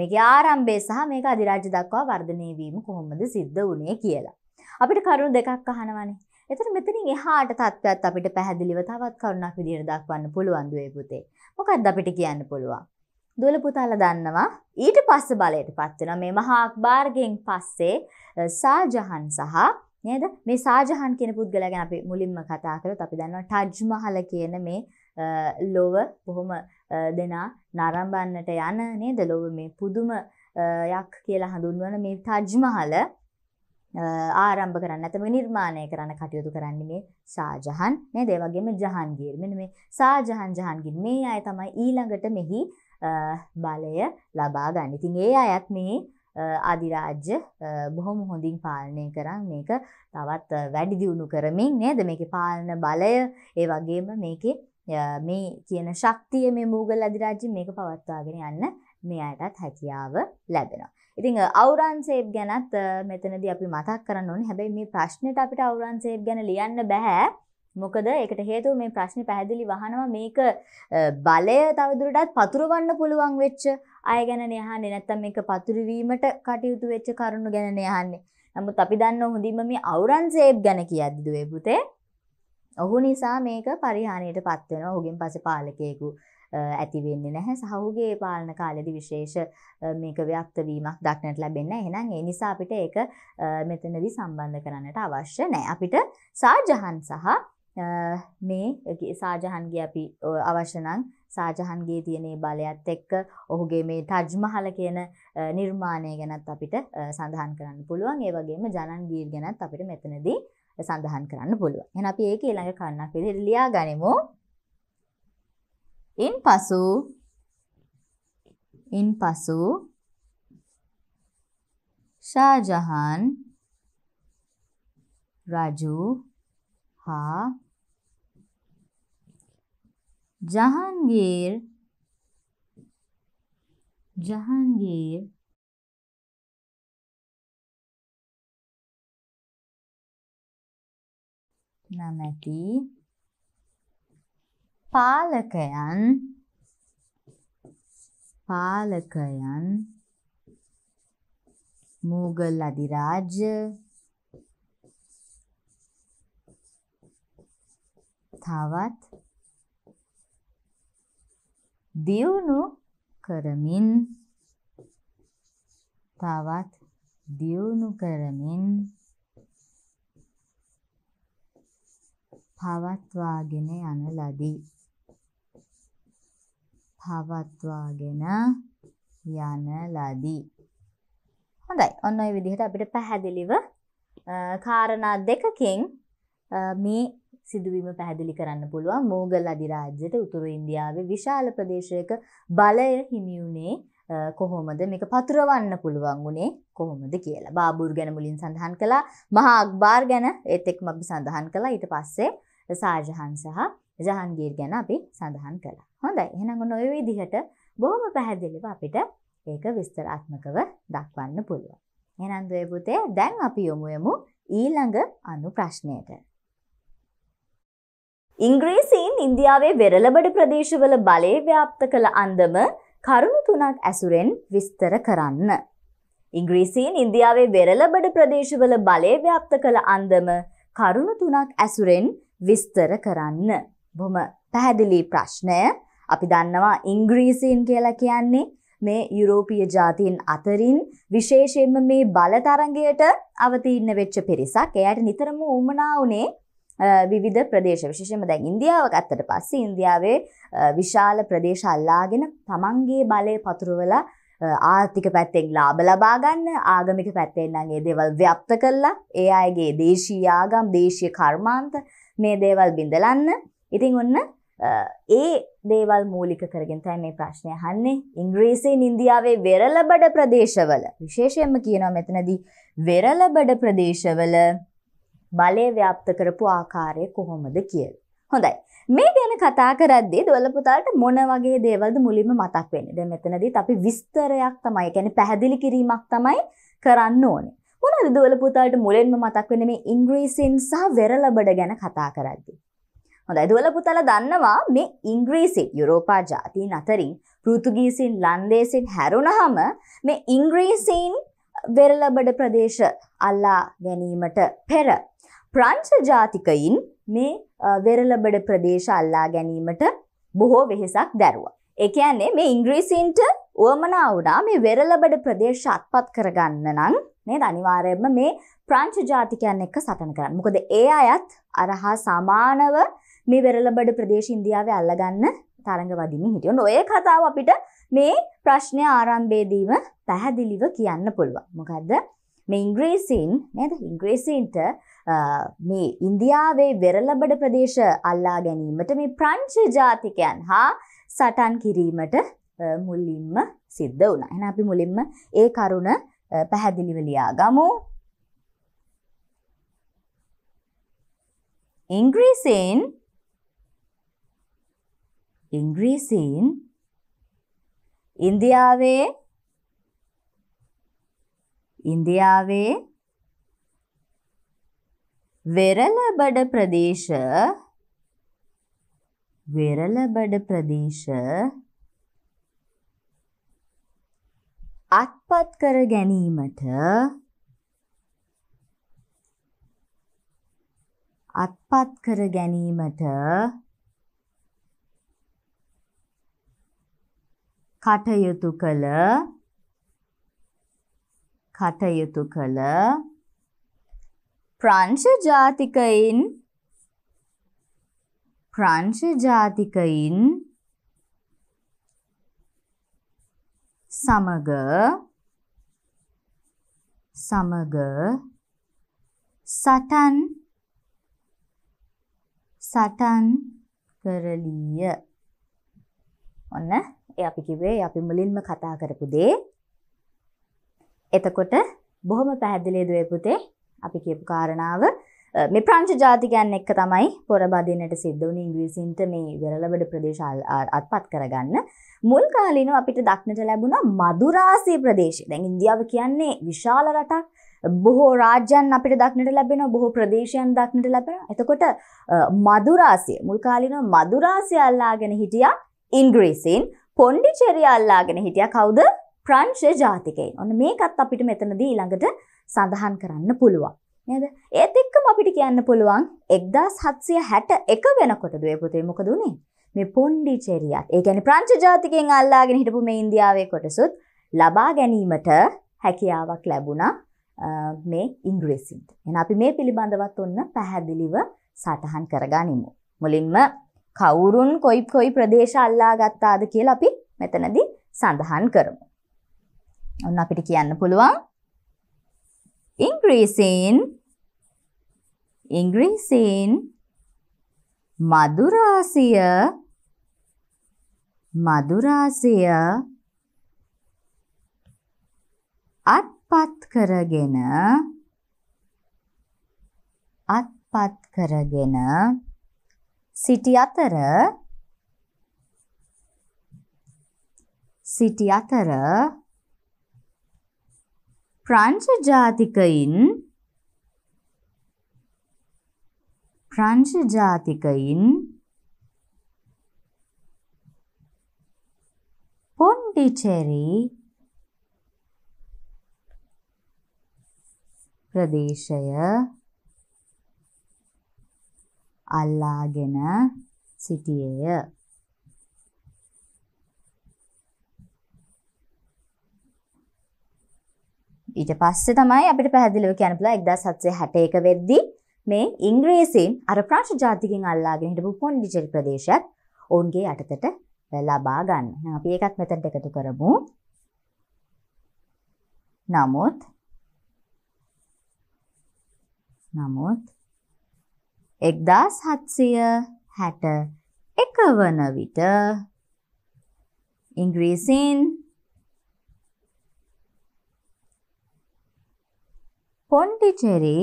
Speaker 1: මේක ආරම්භය සහ මේක අධිරාජ්‍ය දක්වා වර්ධනය වීම කොහොමද සිද්ධ වුණේ කියලා. අපිට කරුණු දෙකක් අහනවනේ. එතට මෙතනින් එහාට තත්ත්වත් අපිට පැහැදිලිව තවත් කරුණක් විදියට දක්වන්න පුළුවන් දුවේ පුතේ. මොකක්ද අපිට කියන්න පුළුවන්. දුවල පුතාල දන්නවා ඊට පස්ස බලයට පත්වෙන මේ මහා අක්බාර්ගෙන් පස්සේ සාජහන් සහ නේද මේ සාජහන් කියන පුද්ගල ගැන අපි මුලින්ම කතා කරොත් අපි දන්නවා ටජ් මහල කියන මේ ලොව බොහොම දෙනා නරඹන්නට යන නේද ලොව මේ පුදුම යක් කියලා හඳුන්වන මේ ටජ් මහල ආරම්භ කරන්න ඇතම නිර්මාණය කරන්න කටයුතු කරන්න මේ සාජහන් නේද ඒ වගේම ජහන්ගීර් මෙන්න මේ සාජහන් ජහන්ගීර් මේ අය තමයි ඊළඟට මෙහි බලය ලබා ගන්න. ඉතින් ඒ අයත් මේ අධිරාජ්‍ය බොහොම හොඳින් පාලනය කරන්න මේක තවත් වැඩි දියුණු කරමින් නේද මේක පාලන බලය ඒ වගේම මේකේ මේ කියන ශක්තිය මේ මූගල් අධිරාජ්‍ය මේක පවත්වාගෙන යන්න මෙයාටත් හැකියාව ලැබෙනවා. ඉතිං අවුරන්සේබ් ගැනත් මෙතනද අපි මතක් කරන්න ඕන හැබැයි මේ ප්‍රශ්නයට අපිට අවුරන්සේබ් ගැන ලියන්න බැහැ මොකද ඒකට හේතුව මේ ප්‍රශ්නේ පැහැදිලි වහනවා මේක බලය තවදුරටත් පතුරවන්න පුළුවන් වෙච්ච අය ගැනනේ අහන්නේ නැත්තම් මේක පතුරවීමට කටයුතු වෙච්ච කරුණු ගැනනේ අහන්නේ. නමුත් අපි දන්න හොඳින්ම මේ අවුරන්සේබ් ගැන කියද්දි දුවේ පුතේ. ඔහු නිසා මේක පරිහානියටපත් වෙනවා. ඔහුගෙන් පස්සේ පාලකයෙකු ඇති වෙන්නේ නැහැ. සහ ඔහුගේ පාලන කාලෙදි විශේෂ මේක ව්‍යක්ත වීමක් දක්නට ලැබෙන්නේ නැහැ. එහෙනම් ඒ නිසා අපිට ඒක මෙතනදී සම්බන්ධ කරන්නට අවශ්‍ය නැහැ. අපිට සාජහන් සහ මේ සාජහන්ගේ අපි අවශ්‍යනං සාජහන්ගේ තියනේ බලයත් එක්ක ඔහුගේ මේ තජ්මහල කියන නිර්මාණය ගැනත් අපිට සඳහන් කරන්න පුළුවන් ඒ වගේම ජනන්ගීර් ගැනත් අපිට මෙතනදී සඳහන් කරන්න පුළුවන් එන අපි ඒක ඊළඟ කන්නක් විදිහට ලියා ගනිමු ඉන් පසු ඉන් පසු ශාජහන් රජු හා জাহাঙ্গীর জাহাঙ্গীর නමැති පාලකයන් පාලකයන් මුගල් අධිරාජ්‍ය තවත් දියුණු කරමින් තවත් දියුණු කරමින් පවත්වාගෙන යන ලදී. පවත්වාගෙන යන ලදී. හොඳයි. ඔන්න ඔය විදිහට අපිට පැහැදිලිව කාරණා දෙකකින් මේ සිදුවීම පැහැදිලි කරන්න පුළුවන් මෝගල් අධිරාජ්‍යයට උතුරු ඉන්දියාවේ විශාල ප්‍රදේශයක බලය හිමියුනේ කොහොමද මේක පතුරවන්න පුළුවන් වුණේ කොහොමද කියලා බාබුර් ගැන මුලින් සඳහන් කළා මහා අක්බාර් ගැන ඒත් එක්ම අපි සඳහන් කළා ඊට පස්සේ සාජහන් සහ ජහන්ගීර් ගැන අපි සඳහන් කළා හොඳයි එහෙනම් ඔන්න ඔය විදිහට බොහොම පැහැදිලිව අපිට ඒක විස්තරාත්මකව දක්වන්න පුළුවන් එහෙනම් දුවේ පුතේ දැන් අපි යමු යමු ඊළඟ අනු ප්‍රශ්නයට ඉංග්‍රීසීන් ඉන්දියාවේ වෙරළබඩ ප්‍රදේශවල බලය ව්‍යාප්ත කළ අන්දම කරුණු තුනක් ඇසුරෙන් විස්තර කරන්න. ඉංග්‍රීසීන් ඉන්දියාවේ වෙරළබඩ ප්‍රදේශවල බලය ව්‍යාප්ත කළ අන්දම කරුණු තුනක් ඇසුරෙන් විස්තර කරන්න. බොම පැහැදිලි ප්‍රශ්නය අපි දන්නවා ඉංග්‍රීසීන් කියලා කියන්නේ මේ යුරෝපිය ජාතින් අතරින් විශේෂයෙන්ම මේ බලතරගයට අවතින්න වෙච්ච පිරිසක් එයට නිතරම උමනා වනේ විවිධ ප්‍රදේශ විශේෂම දැන් ඉන්දියාවක් ඇත්තට පස්සේ ඉන්දියාවේ විශාල ප්‍රදේශ අල්ලාගෙන තමන්ගේ බලය පතුරවලා ආර්ථික පැත්තෙන් ලාභ ලබා ගන්න ආගමික පැත්තෙන් නම් ඒ දේවල් ව්‍යප්ත කරලා ඒ අයගේ දේශීය ආගම් දේශීය කර්මාන්ත මේ දේවල් බිඳලන්න ඉතින් ඔන්න ඒ දේවල් මූලික කරගෙන තමයි මේ ප්‍රශ්නය අහන්නේ ඉංග්‍රීසියෙන් ඉන්දියාවේ වෙරළබඩ ප්‍රදේශවල විශේෂයෙන්ම කියනවා මෙතනදී වෙරළබඩ ප්‍රදේශවල බලය ව්‍යාප්ත කරපු ආකාරය කොහොමද කියලා. හොඳයි. මේ ගැන කතා කරද්දී දොළපුතාට මොන වගේ දේවල්ද මුලින්ම මතක් වෙන්නේ? දැන් මෙතනදීත් අපි විස්තරයක් තමයි, ඒ කියන්නේ පැහැදිලි කිරීමක් තමයි කරන්න ඕනේ. මොනවද දොළපුතාට මුලින්ම මතක් වෙන්නේ මේ ඉංග්‍රීසියෙන් සහ වෙරළබඩ ගැන කතා කරද්දී? හොඳයි. දොළපුතාලා දන්නවා මේ ඉංග්‍රීසි යුරෝපා ජාතීන් අතරින් පෘතුගීසින් ලන්දේසින් හැරුණාම මේ ඉංග්‍රීසීන් වෙරළබඩ ප්‍රදේශ අල්ලා ගැනීමට පෙර ප්‍රංශ ජාතිකයින් මේ වෙරළබඩ ප්‍රදේශ අල්ලා ගැනීමට බොහෝ වෙහෙසක් දැරුවා. එකයන්නේ මේ ඉංග්‍රීසින්ට ඕමනා වුණා මේ වෙරළබඩ ප්‍රදේශ අත්පත් කරගන්න නම් නේද අනිවාර්යයෙන්ම මේ ප්‍රංශ ජාතිකයන් එක්ක සටන් කරන්න. මොකද ඒ අයත් අරහා සමානව මේ වෙරළබඩ ප්‍රදේශ ඉන්දියාවේ අල්ලගන්න තරඟ වදිමින් හිටියෝ. ඔය කතාව අපිට මේ ප්‍රශ්නය ආරම්භයේදීම පැහැදිලිව කියන්න පුළුවන්. මොකද්ද? මේ ඉංග්‍රීසින් නේද? ඉංග්‍රීසින්ට මේ ඉන්දියාවේ වෙරළබඩ ප්‍රදේශ අල්ලා ගැනීමට මේ ප්‍රංච ජාතිකයන් හා සටන් කිරීමට මුල්ලින්ම සිද්ධ වුණ. එන අපි මුලින්ම ඒ කරුණ පැහැදිලිවලියා ගමු. ඉංග්‍රීසින් ඉංග්‍රීසින් ඉන්දියාවේ ඉන්දියාවේ වෙරළබඩ ප්‍රදේශ වෙරළබඩ ප්‍රදේශ අත්පත් කර ගැනීමට අත්පත් කර ගැනීමට කටයුතු කළ කටයුතු කළ ප්‍රංශ ජාතිකයින් ප්‍රංශ ජාතිකයින් සමග සමග සටන් සටන් කරලීය ඔන්න ඒ අපි කිව්වේ අපි මුලින්ම කතා කරපු දේ එතකොට බොහොම පැහැදිලිද ඔය පුතේ අපි කියපු කාරණාව මේ ප්‍රංච ජාතිකයන් එක්ක තමයි පොර බදිනට සිද්ධ වුණ ඉංග්‍රීසින්ට මේ වෙරළබඩ ප්‍රදේශ අත්පත් කරගන්න. මුල් කාලිනව අපිට දක්නට ලැබුණ මදුරාසී ප්‍රදේශය. දැන් ඉන්දියාව කියන්නේ විශාල රටක්. බොහෝ රාජ්‍යයන් අපිට දක්නට ලැබෙනවා බොහෝ ප්‍රදේශයන් දක්නට ලැබෙනවා. එතකොට මදුරාසිය මුල් කාලිනව මදුරාසිය අල්ලාගෙන හිටියා ඉංග්‍රීසින්. පොන්ඩිචෙරිය අල්ලාගෙන හිටියා කවුද? ප්‍රංශ ජාතිකයින්. ඔන්න මේකත් අපිට මෙතනදී ඊළඟට සඳහන් කරන්න පුළුවන්. නේද? ඒත් එක්කම අපිට කියන්න පුළුවන් 1761 වෙනකොට දුවේ පුතේ මොකද උනේ? මේ පොන්ඩිචේරියත් ඒ කියන්නේ ප්‍රංශ ජාතිකයෙන් අල්ලාගෙන හිටපු මේ ඉන්දියාවේ කොටසුත් ලබා ගැනීමට හැකියාවක් ලැබුණා මේ ඉංග්‍රීසින්ට. එහෙනම් අපි මේ පිළිබඳවත් ඔන්න පැහැදිලිව සටහන් කරගනිමු. මුලින්ම කවුරුන් කොයි කොයි ප්‍රදේශ අල්ලා ගත්තාද කියලා අපි මෙතනදී සඳහන් කරමු. ඔන්න අපිට කියන්න පුළුවන් increasing increasing මధుරාසිය මధుරාසිය අත්පත් කරගෙන අත්පත් කරගෙන සිටි අතර සිටි අතර ප්‍රංශ ජාතිකයින් ප්‍රංශ ජාතිකයින් පොන්ඩිචෙරි ප්‍රදේශය අල්ලාගෙන සිටියේය ඊට පස්සේ තමයි අපිට පැහැදිලිව කියන්න පුළුවන් 1761 වෙද්දී මේ ඉංග්‍රීසීන් අර ප්‍රංශ ජාතිකෙන් අල්ලාගෙන හිටපු පොන්ඩිචේරි ප්‍රදේශයත් ඔවුන්ගේ යටතට ලබා ගන්න. එහෙනම් අපි ඒකත් මෙතනට එකතු කරමු. නමුත් නමුත් 1761 වන විට ඉංග්‍රීසීන් Pondicherry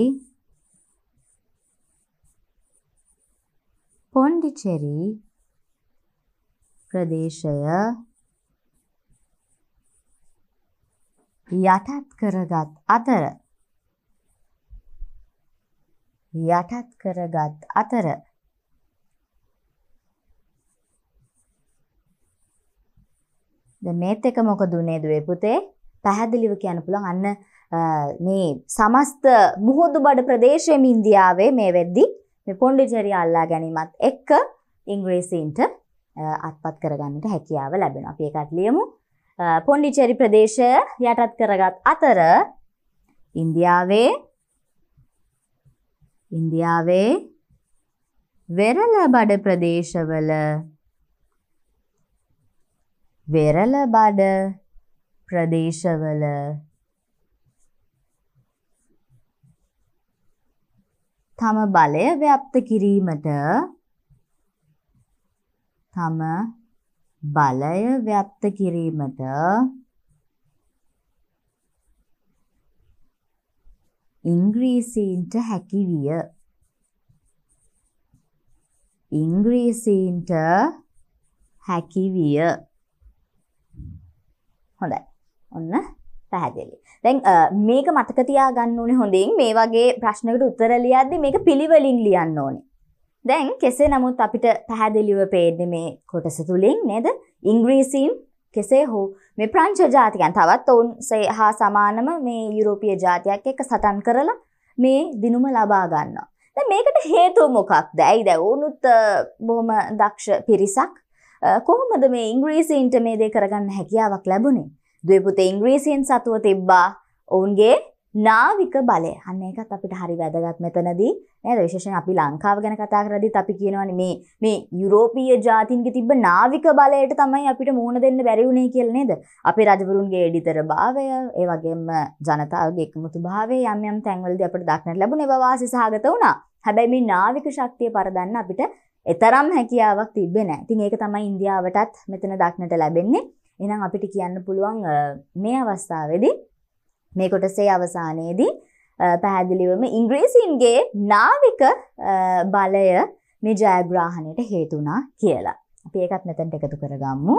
Speaker 1: පොන්ඩිචෙරි ප්‍රදේශය යටත් කරගත් අතර යටත් කරගත් අතර මේත් එක මොකද උනේ දුවේ පුතේ පැහැදිලිව කියන්න පුළුවන් අන්න මේ සමස්ත මුහුදු බඩ ප්‍රදේශයම ඉන්දියාවේ මේ වෙද්දි පොන්ඩිචරිය අල්ලා ගැනීමත් එක්ක ඉංග්‍රීසින්ට අත්පත් කරගන්නට හැකියාව ලැබෙන අප එකත් ලියමු පොන්ඩිචරි ප්‍රදේශය යටත් කරගත් අතර ඉන්දියාවේ ඉන්දියාවේ වෙරළ බඩ ප්‍රදේශවල වෙරළ බඩ ප්‍රදේශවල තම බලය ව්‍යාප්ත කිරීමට තම බලය ව්‍යක්ත කිරීමට ඉංග්‍රීසීන්ට හැකිවිය ඉංග්‍රීසීන්ට හැකිවිය හොඳයි ඔන්න පැහැදිලි දැන් මේක මතක තියාගන්න ඕනේ හොඳින් මේ වගේ ප්‍රශ්නකට උත්තර ලියද්දී මේක පිළිවෙලින් ලියන්න ඕනේ. දැන් කෙසේ නමුත් අපිට පැහැදිලිව පේන්නේ මේ කොටස තුලින් නේද? ඉංග්‍රීසීන් කෙසේ හෝ මේ ප්‍රංශ ජාතිකයන් තවත් ඔවුන් හා සමානම මේ යුරෝපීය ජාතියක් එක්ක සටන් කරලා මේ දිනුම ලබා ගන්නවා. දැන් මේකට හේතුව මොකක්ද? ඇයිද ඔවුනුත් බොහොම දක්ෂ පිරිසක් කොහොමද මේ ඉංග්‍රීසීන්ට මේ දේ කරගන්න හැකියාවක් ලැබුණේ? දවපුතේ ඉංග්‍රීසියෙන් සතුව තිබ්බා ඔවුන්ගේ නාවික බලය අන්න එකත් අපිට හරි වැදගත් මෙතනදී නේද විශේෂයෙන් අපි ලංකාව ගැන කතා කරද්දිත් අපි කියනවනේ මේ මේ යුරෝපීය ජාතීන්ගේ තිබ්බ නාවික බලයට තමයි අපිට මුහුණ දෙන්න බැරි වුණේ කියලා නේද අපේ රජවරුන්ගේ ඊඩිතරභාවය ඒ වගේම ජනතාවගේ එකමුතුභාවය යම් යම් තැන්වලදී අපිට දක්නට ලැබුණේ වාසි සහගත වුණා හැබැයි මේ නාවික ශක්තිය පරදන්න අපිට එතරම් හැකියාවක් තිබ්බේ නැහැ ඉතින් ඒක තමයි ඉන්දියාවටත් මෙතන දක්නට ලැබෙන්නේ එනම් අපිට කියන්න පුළුවන් මේ අවස්ථාවේදී මේ කොටසේ අවසානයේදී පැහැදිලිවම ඉංග්‍රීසින්ගේ නාවික බලය මේ ජයග්‍රාහණයට හේතුනා කියලා. අපි ඒකත් මෙතැන්ට එකතු කරගම්මු.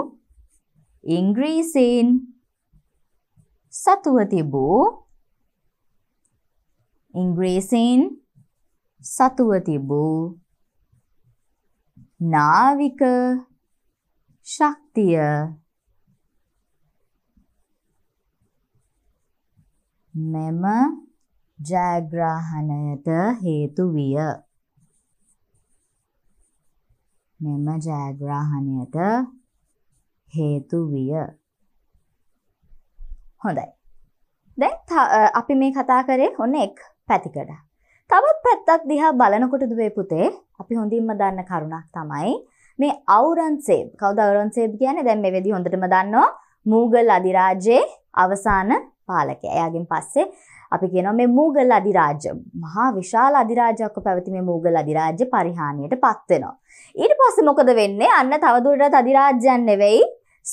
Speaker 1: ඉංග්‍රීසින් සතුව තිබූ ඉංග්‍රීසින් සතුව තිබූ නාවික ශක්තිය මෙම ජයග්‍රහණයට හේතු විය. මෙම ජයග්‍රහණයට හේතු විය. හොඳයි. දැන් අපි මේ කතා කරේ ඔන්න එක් පැතිකඩ. තවත් පැත්තක් දිහා බලනකොට දුවේ පුතේ අපි හොඳින්ම දන්න කරුණක් තමයි මේ අවුරන්සේබ් කවුද අවුරන්සේබ් කියන්නේ දැන් මේ වෙදි හොඳටම දන්නවා මූගල් අධිරාජ්‍යයේ අවසාන පාලකයා. එයාගෙන් පස්සේ අපි කියනවා මේ මූගල් අධිරාජ්‍ය මහා විශාල අධිරාජ්‍යයක් පැවති මේ මූගල් අධිරාජ්‍ය පරිහානියට පත් වෙනවා. ඊට පස්සේ මොකද වෙන්නේ? අන්න තවදුරටත් අධිරාජ්‍යයන් නෙවෙයි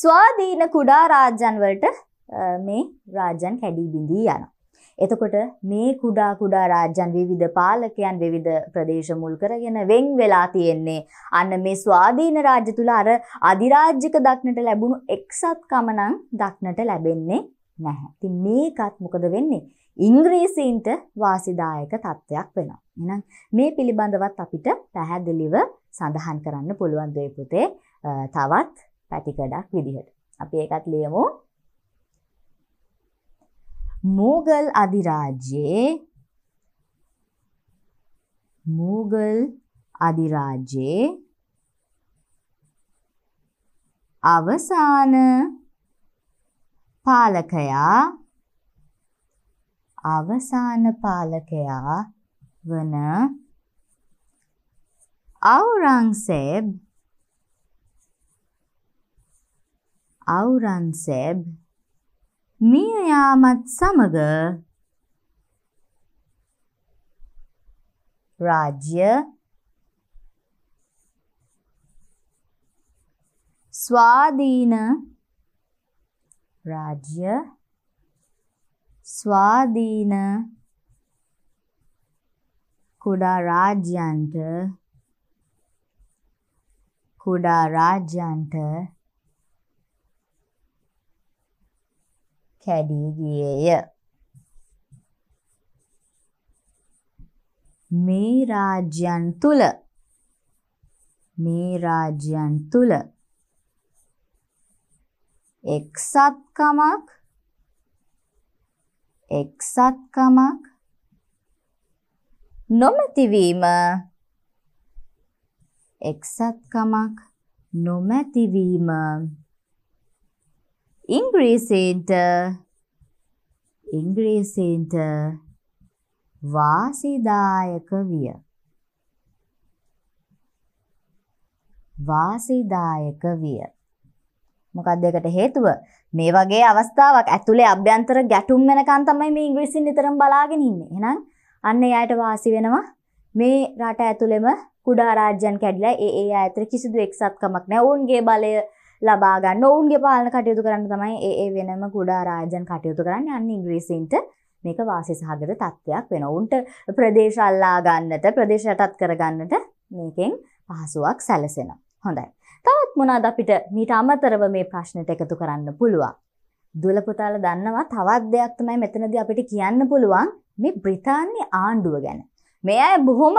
Speaker 1: ස්වාධීන කුඩා රාජ්‍යයන් වලට මේ රාජ්‍යයන් කැඩී බිඳී යනවා. එතකොට මේ කුඩා කුඩා රාජ්‍යයන් විවිධ පාලකයන් විවිධ ප්‍රදේශ මුල් කරගෙන වෙන් වෙලා තියෙන්නේ අන්න මේ ස්වාධීන රාජ්‍ය තුල අර අධිරාජ්‍යක දක්නට ලැබුණු එක්සත්කම නම් දක්නට ලැබෙන්නේ නැහැ. ඉතින් මේකත් මොකද වෙන්නේ? ඉංග්‍රීසීන්ට වාසිදායක තත්ත්වයක් වෙනවා. එහෙනම් මේ පිළිබඳවත් අපිට පැහැදිලිව සඳහන් කරන්න පුළුවන් දෙය පුතේ තවත් පැතිකඩක් විදිහට. අපි ඒකත් ලියමු. මුගල් අධිරාජ්‍යයේ මුගල් අධිරාජ්‍යයේ අවසාන පාලකයා අවසාන පාලකයා වන අවුරංසෙබ් අවුරංසෙබ් මිය යාමත් සමග රාජ්‍ය ස්වාධීන රාජ්‍ය ස්වාධීන කුඩා රාජ්‍යන්ට කුඩා රාජ්‍යන්ට කැඩී ගියේය. මේ රාජ්‍යන් තුල මේ රාජ්‍යන් තුල එක්සත්කමක් එක්සත්කමක් නොමැතිවීම එක්සත්කමක් නොමැතිවීම ඉංග්‍රීසීන්ට ඉංග්‍රීසීන්ට වාසිදායක විය වාසිදායක විය මොකක්ද ඒකට හේතුව මේ වගේ අවස්ථාවක් ඇතුලේ අභ්‍යන්තර ගැටුම් වෙනකන් තමයි මේ ඉංග්‍රීසියෙන් නිතරම බලාගෙන ඉන්නේ. එහෙනම් අන්න එයාට වාසි වෙනවා මේ රට ඇතුළෙම කුඩා රාජ්‍යයන් කැඩිලා ඒ ඒ අය අතර කිසිදු එක්සත්කමක් නැහැ. ඔවුන්ගේ බලය ලබා ගන්න ඔවුන්ගේ පාලන කටයුතු කරන්න තමයි ඒ ඒ වෙනම කුඩා රාජ්‍යයන් කටයුතු කරන්නේ. අන්න ඉංග්‍රීසීන්ට මේක වාසි සහගත තත්ත්වයක් වෙන උන්ට ප්‍රදේශ අල්ලා ගන්නට ප්‍රදේශයටත් කරගන්නට මේකෙන් පහසුවක් සැලසෙන හොඳයි තවත් මොනාද අපිට මීට අමතරව මේ ප්‍රශ්නයට එකතු කරන්න පුළුවන්. දුලපුතාල දන්නවා තවත් දෙයක් තමයි මෙතනදී අපිට කියන්න පුළුවන් මේ බ්‍රිතාන්‍ය ආණ්ඩුව ගැන. මේ අය බොහොම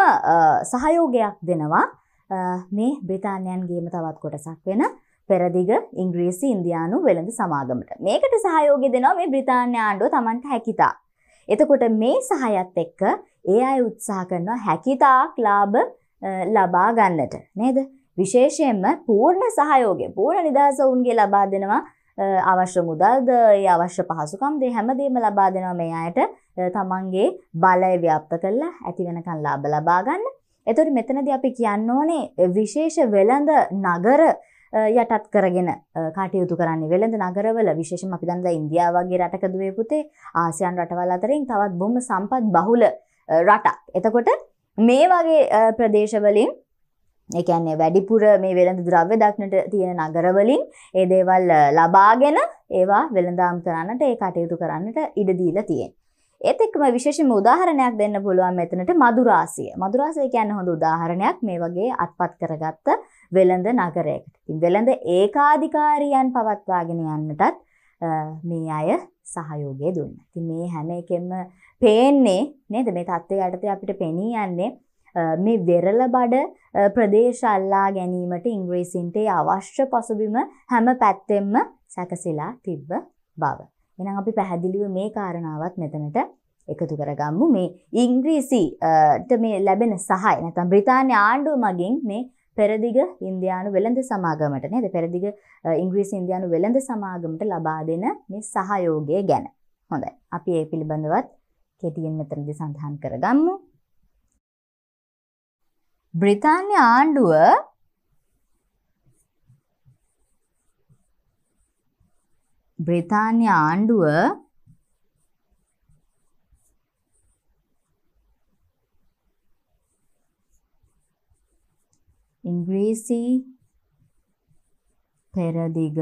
Speaker 1: සහයෝගයක් දෙනවා මේ බ්‍රිතාන්‍යයන්ගේම තවත් කොටසක් වෙන පෙරදිග ඉංග්‍රීසි ඉන්දයානු වෙළඳ සමාගමට මේකට සහයෝග දෙනවා මේ බ්‍රතාන්‍ය ආණ්ඩුව තමන්ට හැකිතා. එතකොට මේ සහයත් එක්ක ඒ අය උත්සාහ කරනවා හැකිතාක් ලාභ ලබා ගන්නට නේද විශේෂයෙන්ම පූර්ණ සහයෝගය පූර්ණ නිදහස ඔවුන්ගේ ලබා දෙනවා අවශ්‍ය මුදල්ද ඒ අවශ්‍ය පහසුකම් දේ හැමදේම ලබා දෙනවා මේ අයට තමන්ගේ බලය ව්‍යාප්ත කරලා ඇති වෙනකන් ලාභ ලබා ගන්න. එතකොට මෙතනදී අපි කියන්න ඕනේ විශේෂ වෙළඳ නගර යටත් කරගෙන කටයුතු කරන්නේ වෙළඳ නගරවල විශේෂම අපි දන්නා ඉන්දියාව වගේ රටක දුවේ පුතේ ආසියානු රටවල් අතරින් තවත් බොහොම සම්පත් බහුල රටක්. එතකොට මේ වගේ ප්‍රදේශවලින් එකන්නේ වැඩිපුර මේ වෙළඳ ද්‍රව්‍ය දක්නට තියෙන නගරවලින් ඒ දේවල් ලබාගෙන ඒවා වෙළඳාම් කරන්නට ඒ කටයුතු කරන්නට ඉඩදීලා තියෙන්. ඒත් එක්ම විශේෂම උදාහරණයක් දෙන්න පුළුවන් මෙතනට මදුරාසිය. මදුරාසිය කියන්නේ හොඳ උදාහරණයක් මේ වගේ අත්පත් කරගත්ත වෙළඳ නගරයකට. වෙළඳ ඒකාධිකාරියන් පවත්වාගෙන යන්නටත් මේ අය සහයෝගය දුන්න. ඉතින් මේ හැම එකෙම පේන්නේ නේද මේ தත්ත්වයට අපිට පෙනී යන්නේ මේ වෙරළ බඩ ප්‍රදේශ අල්ලා ගැනීමට ඉංග්‍රීසින්ට අවශ්‍ය පසුබිම හැම පැත්තෙම සැකසිලා තිබ්බ බව. එනම් අපි පැහැදිලිව මේ කාරණාවත් මෙතනට එකතු කරගම්මු මේ ඉංග්‍රීසිට මේ ලැබෙන සහය නැතම් බ්‍රතාන්‍ය ආණ්ඩුව මගින් මේ පෙරදිග ඉන්දයානු වෙළඳ සමාගමට නේද පෙරදිග ඉංග්‍රීසි ඉන්දයානු වෙළඳ සමාගමට ලබා දෙන මේ සහයෝගය ගැන හොඳයි අපි ඒ පිළිබඳවත් කෙටියෙන් මෙතනදි සඳහන් කරගම්මු බ්‍රිතාන්‍ය ආණ්ඩුව බ්‍රිතාන්‍ය ආණ්ඩුව ඉංග්‍රීසි පෙරදිග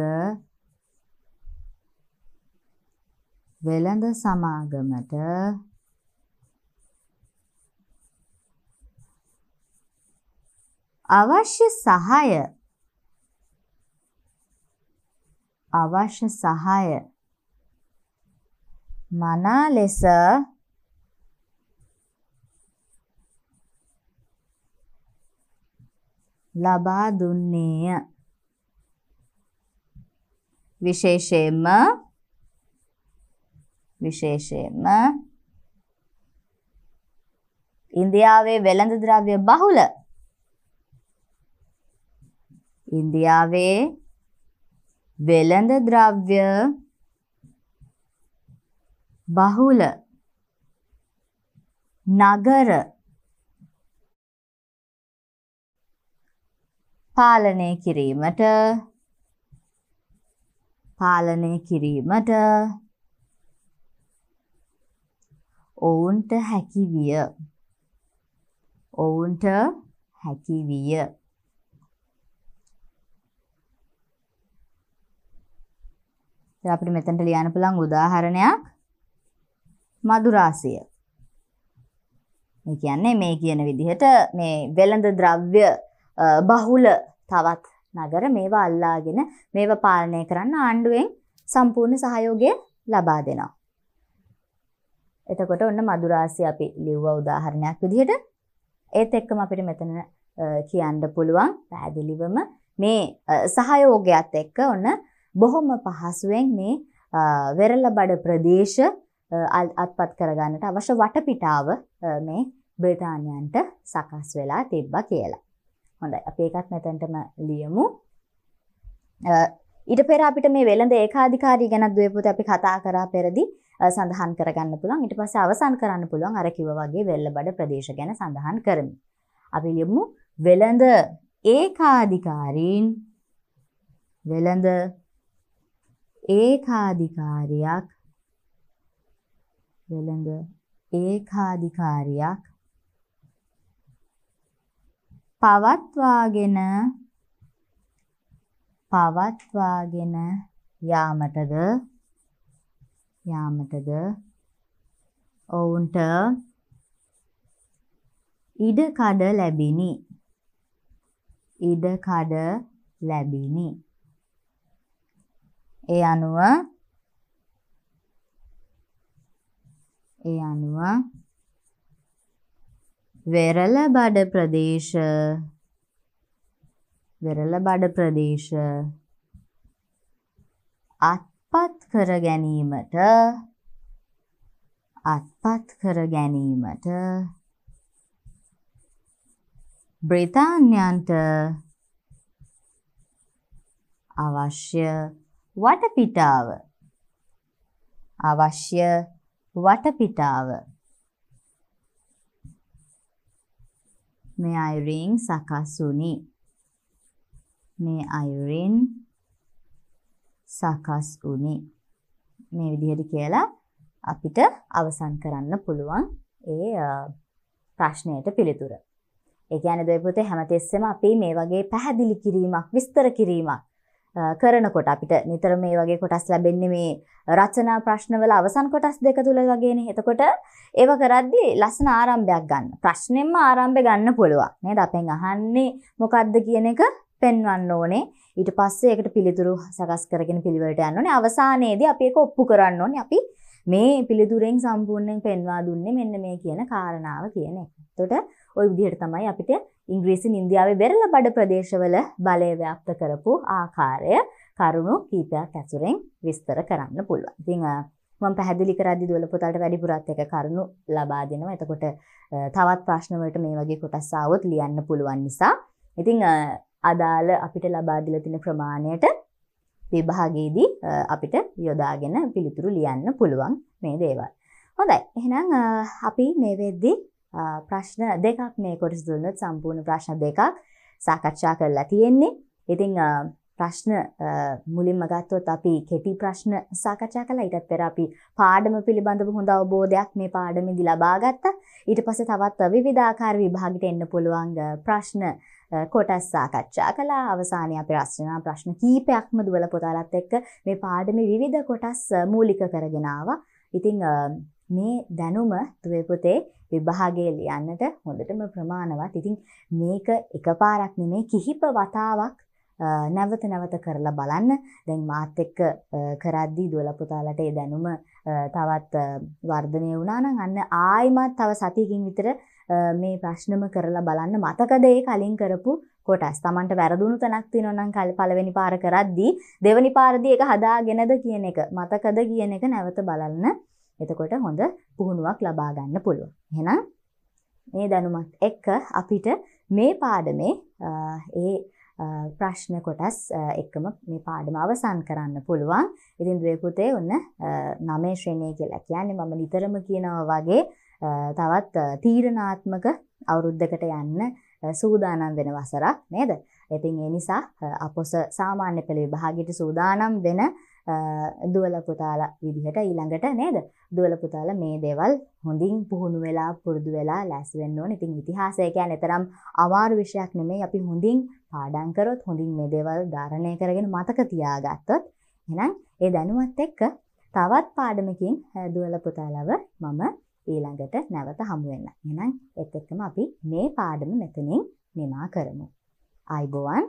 Speaker 1: වෙළඳ සමාගමට අවශ්‍ය සහාය අවශ්‍ය සහාය මනා ලෙස ලබා දුන්නේය විශේෂයෙන්ම විශේෂයෙන්ම ඉන්දියාවේ වෙළඳ ද්‍රව්‍ය බහුල ඉන්දියාවේ වෙළඳ ද්‍රව්‍ය බහුල නගර පාලනය කිරීමට පාලනය කිරීමට ඔවුන්ට හැකිවිය ඔවුන්ට හැකිවිය දැන් අපිට මෙතනට ලියන්න පුළුවන් උදාහරණයක් මදුරාසය. මේ කියන්නේ මේ කියන විදිහට මේ වෙළඳ ද්‍රව්‍ය බහුල තවත් නගර මේවා අල්ලාගෙන මේවා පාලනය කරන්න ආණ්ඩුවෙන් සම්පූර්ණ සහයෝගය ලබා දෙනවා. එතකොට ඔන්න මදුරාසය අපි ලිව්ව උදාහරණයක් විදිහට ඒත් එක්කම අපිට මෙතන කියන්න පුළුවන් පැහැදිලිවම මේ සහයෝගයත් එක්ක ඔන්න බොහොම පහසුවෙන් මේ වෙරළබඩ ප්‍රදේශ අත්පත් කරගන්නට අවශ්‍ය වටපිටාව මේ බ්‍රතාන්‍යන්ට සකස් වෙලා තිබ්බා කියලා. හොඳයි අප ඒකත් මෙතැන්ටම ලියමු. ඊට පෙර අපිට මේ වෙළඳ ඒකාධිකාරී ගැන ද්වේපොත අපි කතා කරා පෙරදි සඳහන් කරගන්න පුළුවන්. ඊට පස්සේ අවසන් කරන්න පුළුවන් අර කිව්ව වගේ වෙල්ලබඩ ප්‍රදේශ ගැන සඳහන් කරමු. අපි ලියමු වෙළඳ ඒකාධිකාරීන් වෙළඳ ඒකාධිකාරියක් වෙළඳ ඒකාධිකාරියක් පවත්වාගෙන පවත්වාගෙන යාමටද යාමටද ඔවුන්ට ඉඩකඩ ලැබිනි ඉඩකඩ ලැබිනි ඒ අනුව ඒ අනුව වෙරළ බඩ ප්‍රදේශ වෙරළ බඩ ප්‍රදේශ අත්පත් කර ගැනීමට අත්පත් කර ගැනීමට බ්‍රිතාන්‍යන්ට අවශ්‍ය වටපිටාව අවශ්‍ය වටපිටාව මේ අයුරින් සකස්ුනි මේ අයුරින් සකස් වුනි මේ විදිහට කියලා අපිට අවසන් කරන්න පුළුවන් ඒ ප්‍රශ්නයට පිළිතුර. ඒ කියන්නේ දෙවිපොතේ හැමතිස්සෙම අපි මේ වගේ පැහැදිලි කිරීමක් විස්තර කිරීමක් කරනකොට අපිට නිතර මේ වගේ කොටස් ලැබෙන්නේ මේ රචනා ප්‍රශ්නවල අවසන් කොටස් දෙක තුල වගේනේ. එතකොට ඒව කරද්දී ලස්සන ආරම්භයක් ගන්න. ප්‍රශ්නෙම්ම ආරම්භය ගන්න පුළුවන්. නේද? අපෙන් අහන්නේ මොකද්ද කියන එක පෙන්වන්න ඕනේ. ඊට පස්සේ ඒකට පිළිතුරු සකස් කරගෙන පිළිවෙලට යන්න ඕනේ. අවසානයේදී අපි ඒක ඔප්පු කරන්න ඕනේ. අපි මේ පිළිතුරෙන් සම්පූර්ණයෙන් පෙන්වා දුන්නේ මෙන්න මේ කියන කාරණාව කියන එක. එතකොට ওই විදිහට තමයි අපිට ඉංග්‍රීසින් ඉන්දියාවේ වෙරළ බඩ ප්‍රදේශවල බලය ව්‍යාප්ත කරපු ආකාරය කරුණු කීපයක් ඇසුරෙන් විස්තර කරන්න පුළුවන්. ඉතින් මම පැහැදිලි කරද්දි දොළ පොතට වැඩිපුරත් එක කරුණු ලබා දෙනවා. එතකොට තවත් ප්‍රශ්න වලට මේ වගේ කොටස් ආවොත් ලියන්න පුළුවන් නිසා. ඉතින් අදාළ අපිට ලබා දීලා තියෙන ප්‍රමාණයට විභාගයේදී අපිට යොදාගෙන පිළිතුරු ලියන්න පුළුවන් මේ දේවල්. හොඳයි. එහෙනම් අපි මේ වෙද්දී ප්‍රශ්න දෙකක් මේ කොටස දුන්නොත් සම්පූර්ණ ප්‍රශ්න දෙකක් සාකච්ඡා කරලා තියෙන්නේ. ඉතින් ප්‍රශ්න මුලින්ම ගත්තොත් අපි කෙටි ප්‍රශ්න සාකච්ඡා කළා. ඊටත් පෙර අපි පාඩම පිළිබඳව හොඳ අවබෝධයක් මේ පාඩමේදී ලබා ගත්තා. ඊට පස්සේ තවත් විවිධාකාර විභාගෙට එන්න පුළුවන් ප්‍රශ්න කොටස් සාකච්ඡා කළා. අවසානයේ අපි රචනා ප්‍රශ්න කීපයක්ම දුවල පොතලත් එක්ක මේ පාඩමේ විවිධ කොටස් මූලික කරගෙන ආවා. ඉතින් මේ දැනුම දුවේ පුතේ විභාගය ලියන්නට හොඳටම ප්‍රමාණවත්. ඉතින් මේක එකපාරක් නෙමෙයි කිහිප වතාවක් නැවත නැවත කරලා බලන්න දැන් මාත් එක්ක කරද්දී දුවල පුතාලට ඒ දැනුම තවත් වර්ධනය වුණා නම් අන්න ආයිමත් තව සතියකින් විතර මේ ප්‍රශ්නම කරලා බලන්න මතකද ඒ කලින් කරපු කොටස්. Tamanට වැරදුණු තැනක් තියෙනවා නම් කල පළවෙනි පාර කරද්දී දෙවෙනි පාරදී ඒක හදාගෙනද කියන එක මතකද කියන එක නැවත බලන්න. එතකොට හොඳ පුහුණුවක් ලබා ගන්න පුළුවන්. එහෙනම් මේ දැනුමත් එක්ක අපිට මේ පාඩමේ ඒ ප්‍රශ්න කොටස් එක්කම මේ පාඩම අවසන් කරන්න පුළුවන්. ඉතින් දුවේ පුතේ ඔන්න 9 ශ්‍රේණිය කියලා කියන්නේ මම නිතරම කියනවා වගේ තවත් තීරණාත්මක අවුරුද්දකට යන්න සූදානම් වෙන වසරක් නේද? ඉතින් ඒ නිසා අපොස සාමාන්‍ය පෙළ විභාගයට සූදානම් වෙන දුවල පුතාලා විදිහට ඊළඟට නේද දුවල පුතාලා මේ දේවල් හොඳින් පුහුණු වෙලා පුරුදු වෙලා ලෑස්ති වෙන්න ඕනේ. ඉතින් ඉතිහාසය කියන්නේ තරම් අමාරු විෂයක් නෙමෙයි. අපි හොඳින් පාඩම් කරොත් හොඳින් මේ දේවල් ධාරණය කරගෙන මතක තියාගත්තොත් එහෙනම් ඒ දැනුවත් එක්ක තවත් පාඩමකින් දුවල පුතාලව මම ඊළඟට නැවත හමු වෙන්න. එහෙනම් ඒත් එක්කම අපි මේ පාඩම මෙතනින් නිමා කරමු. ආයිබෝවන්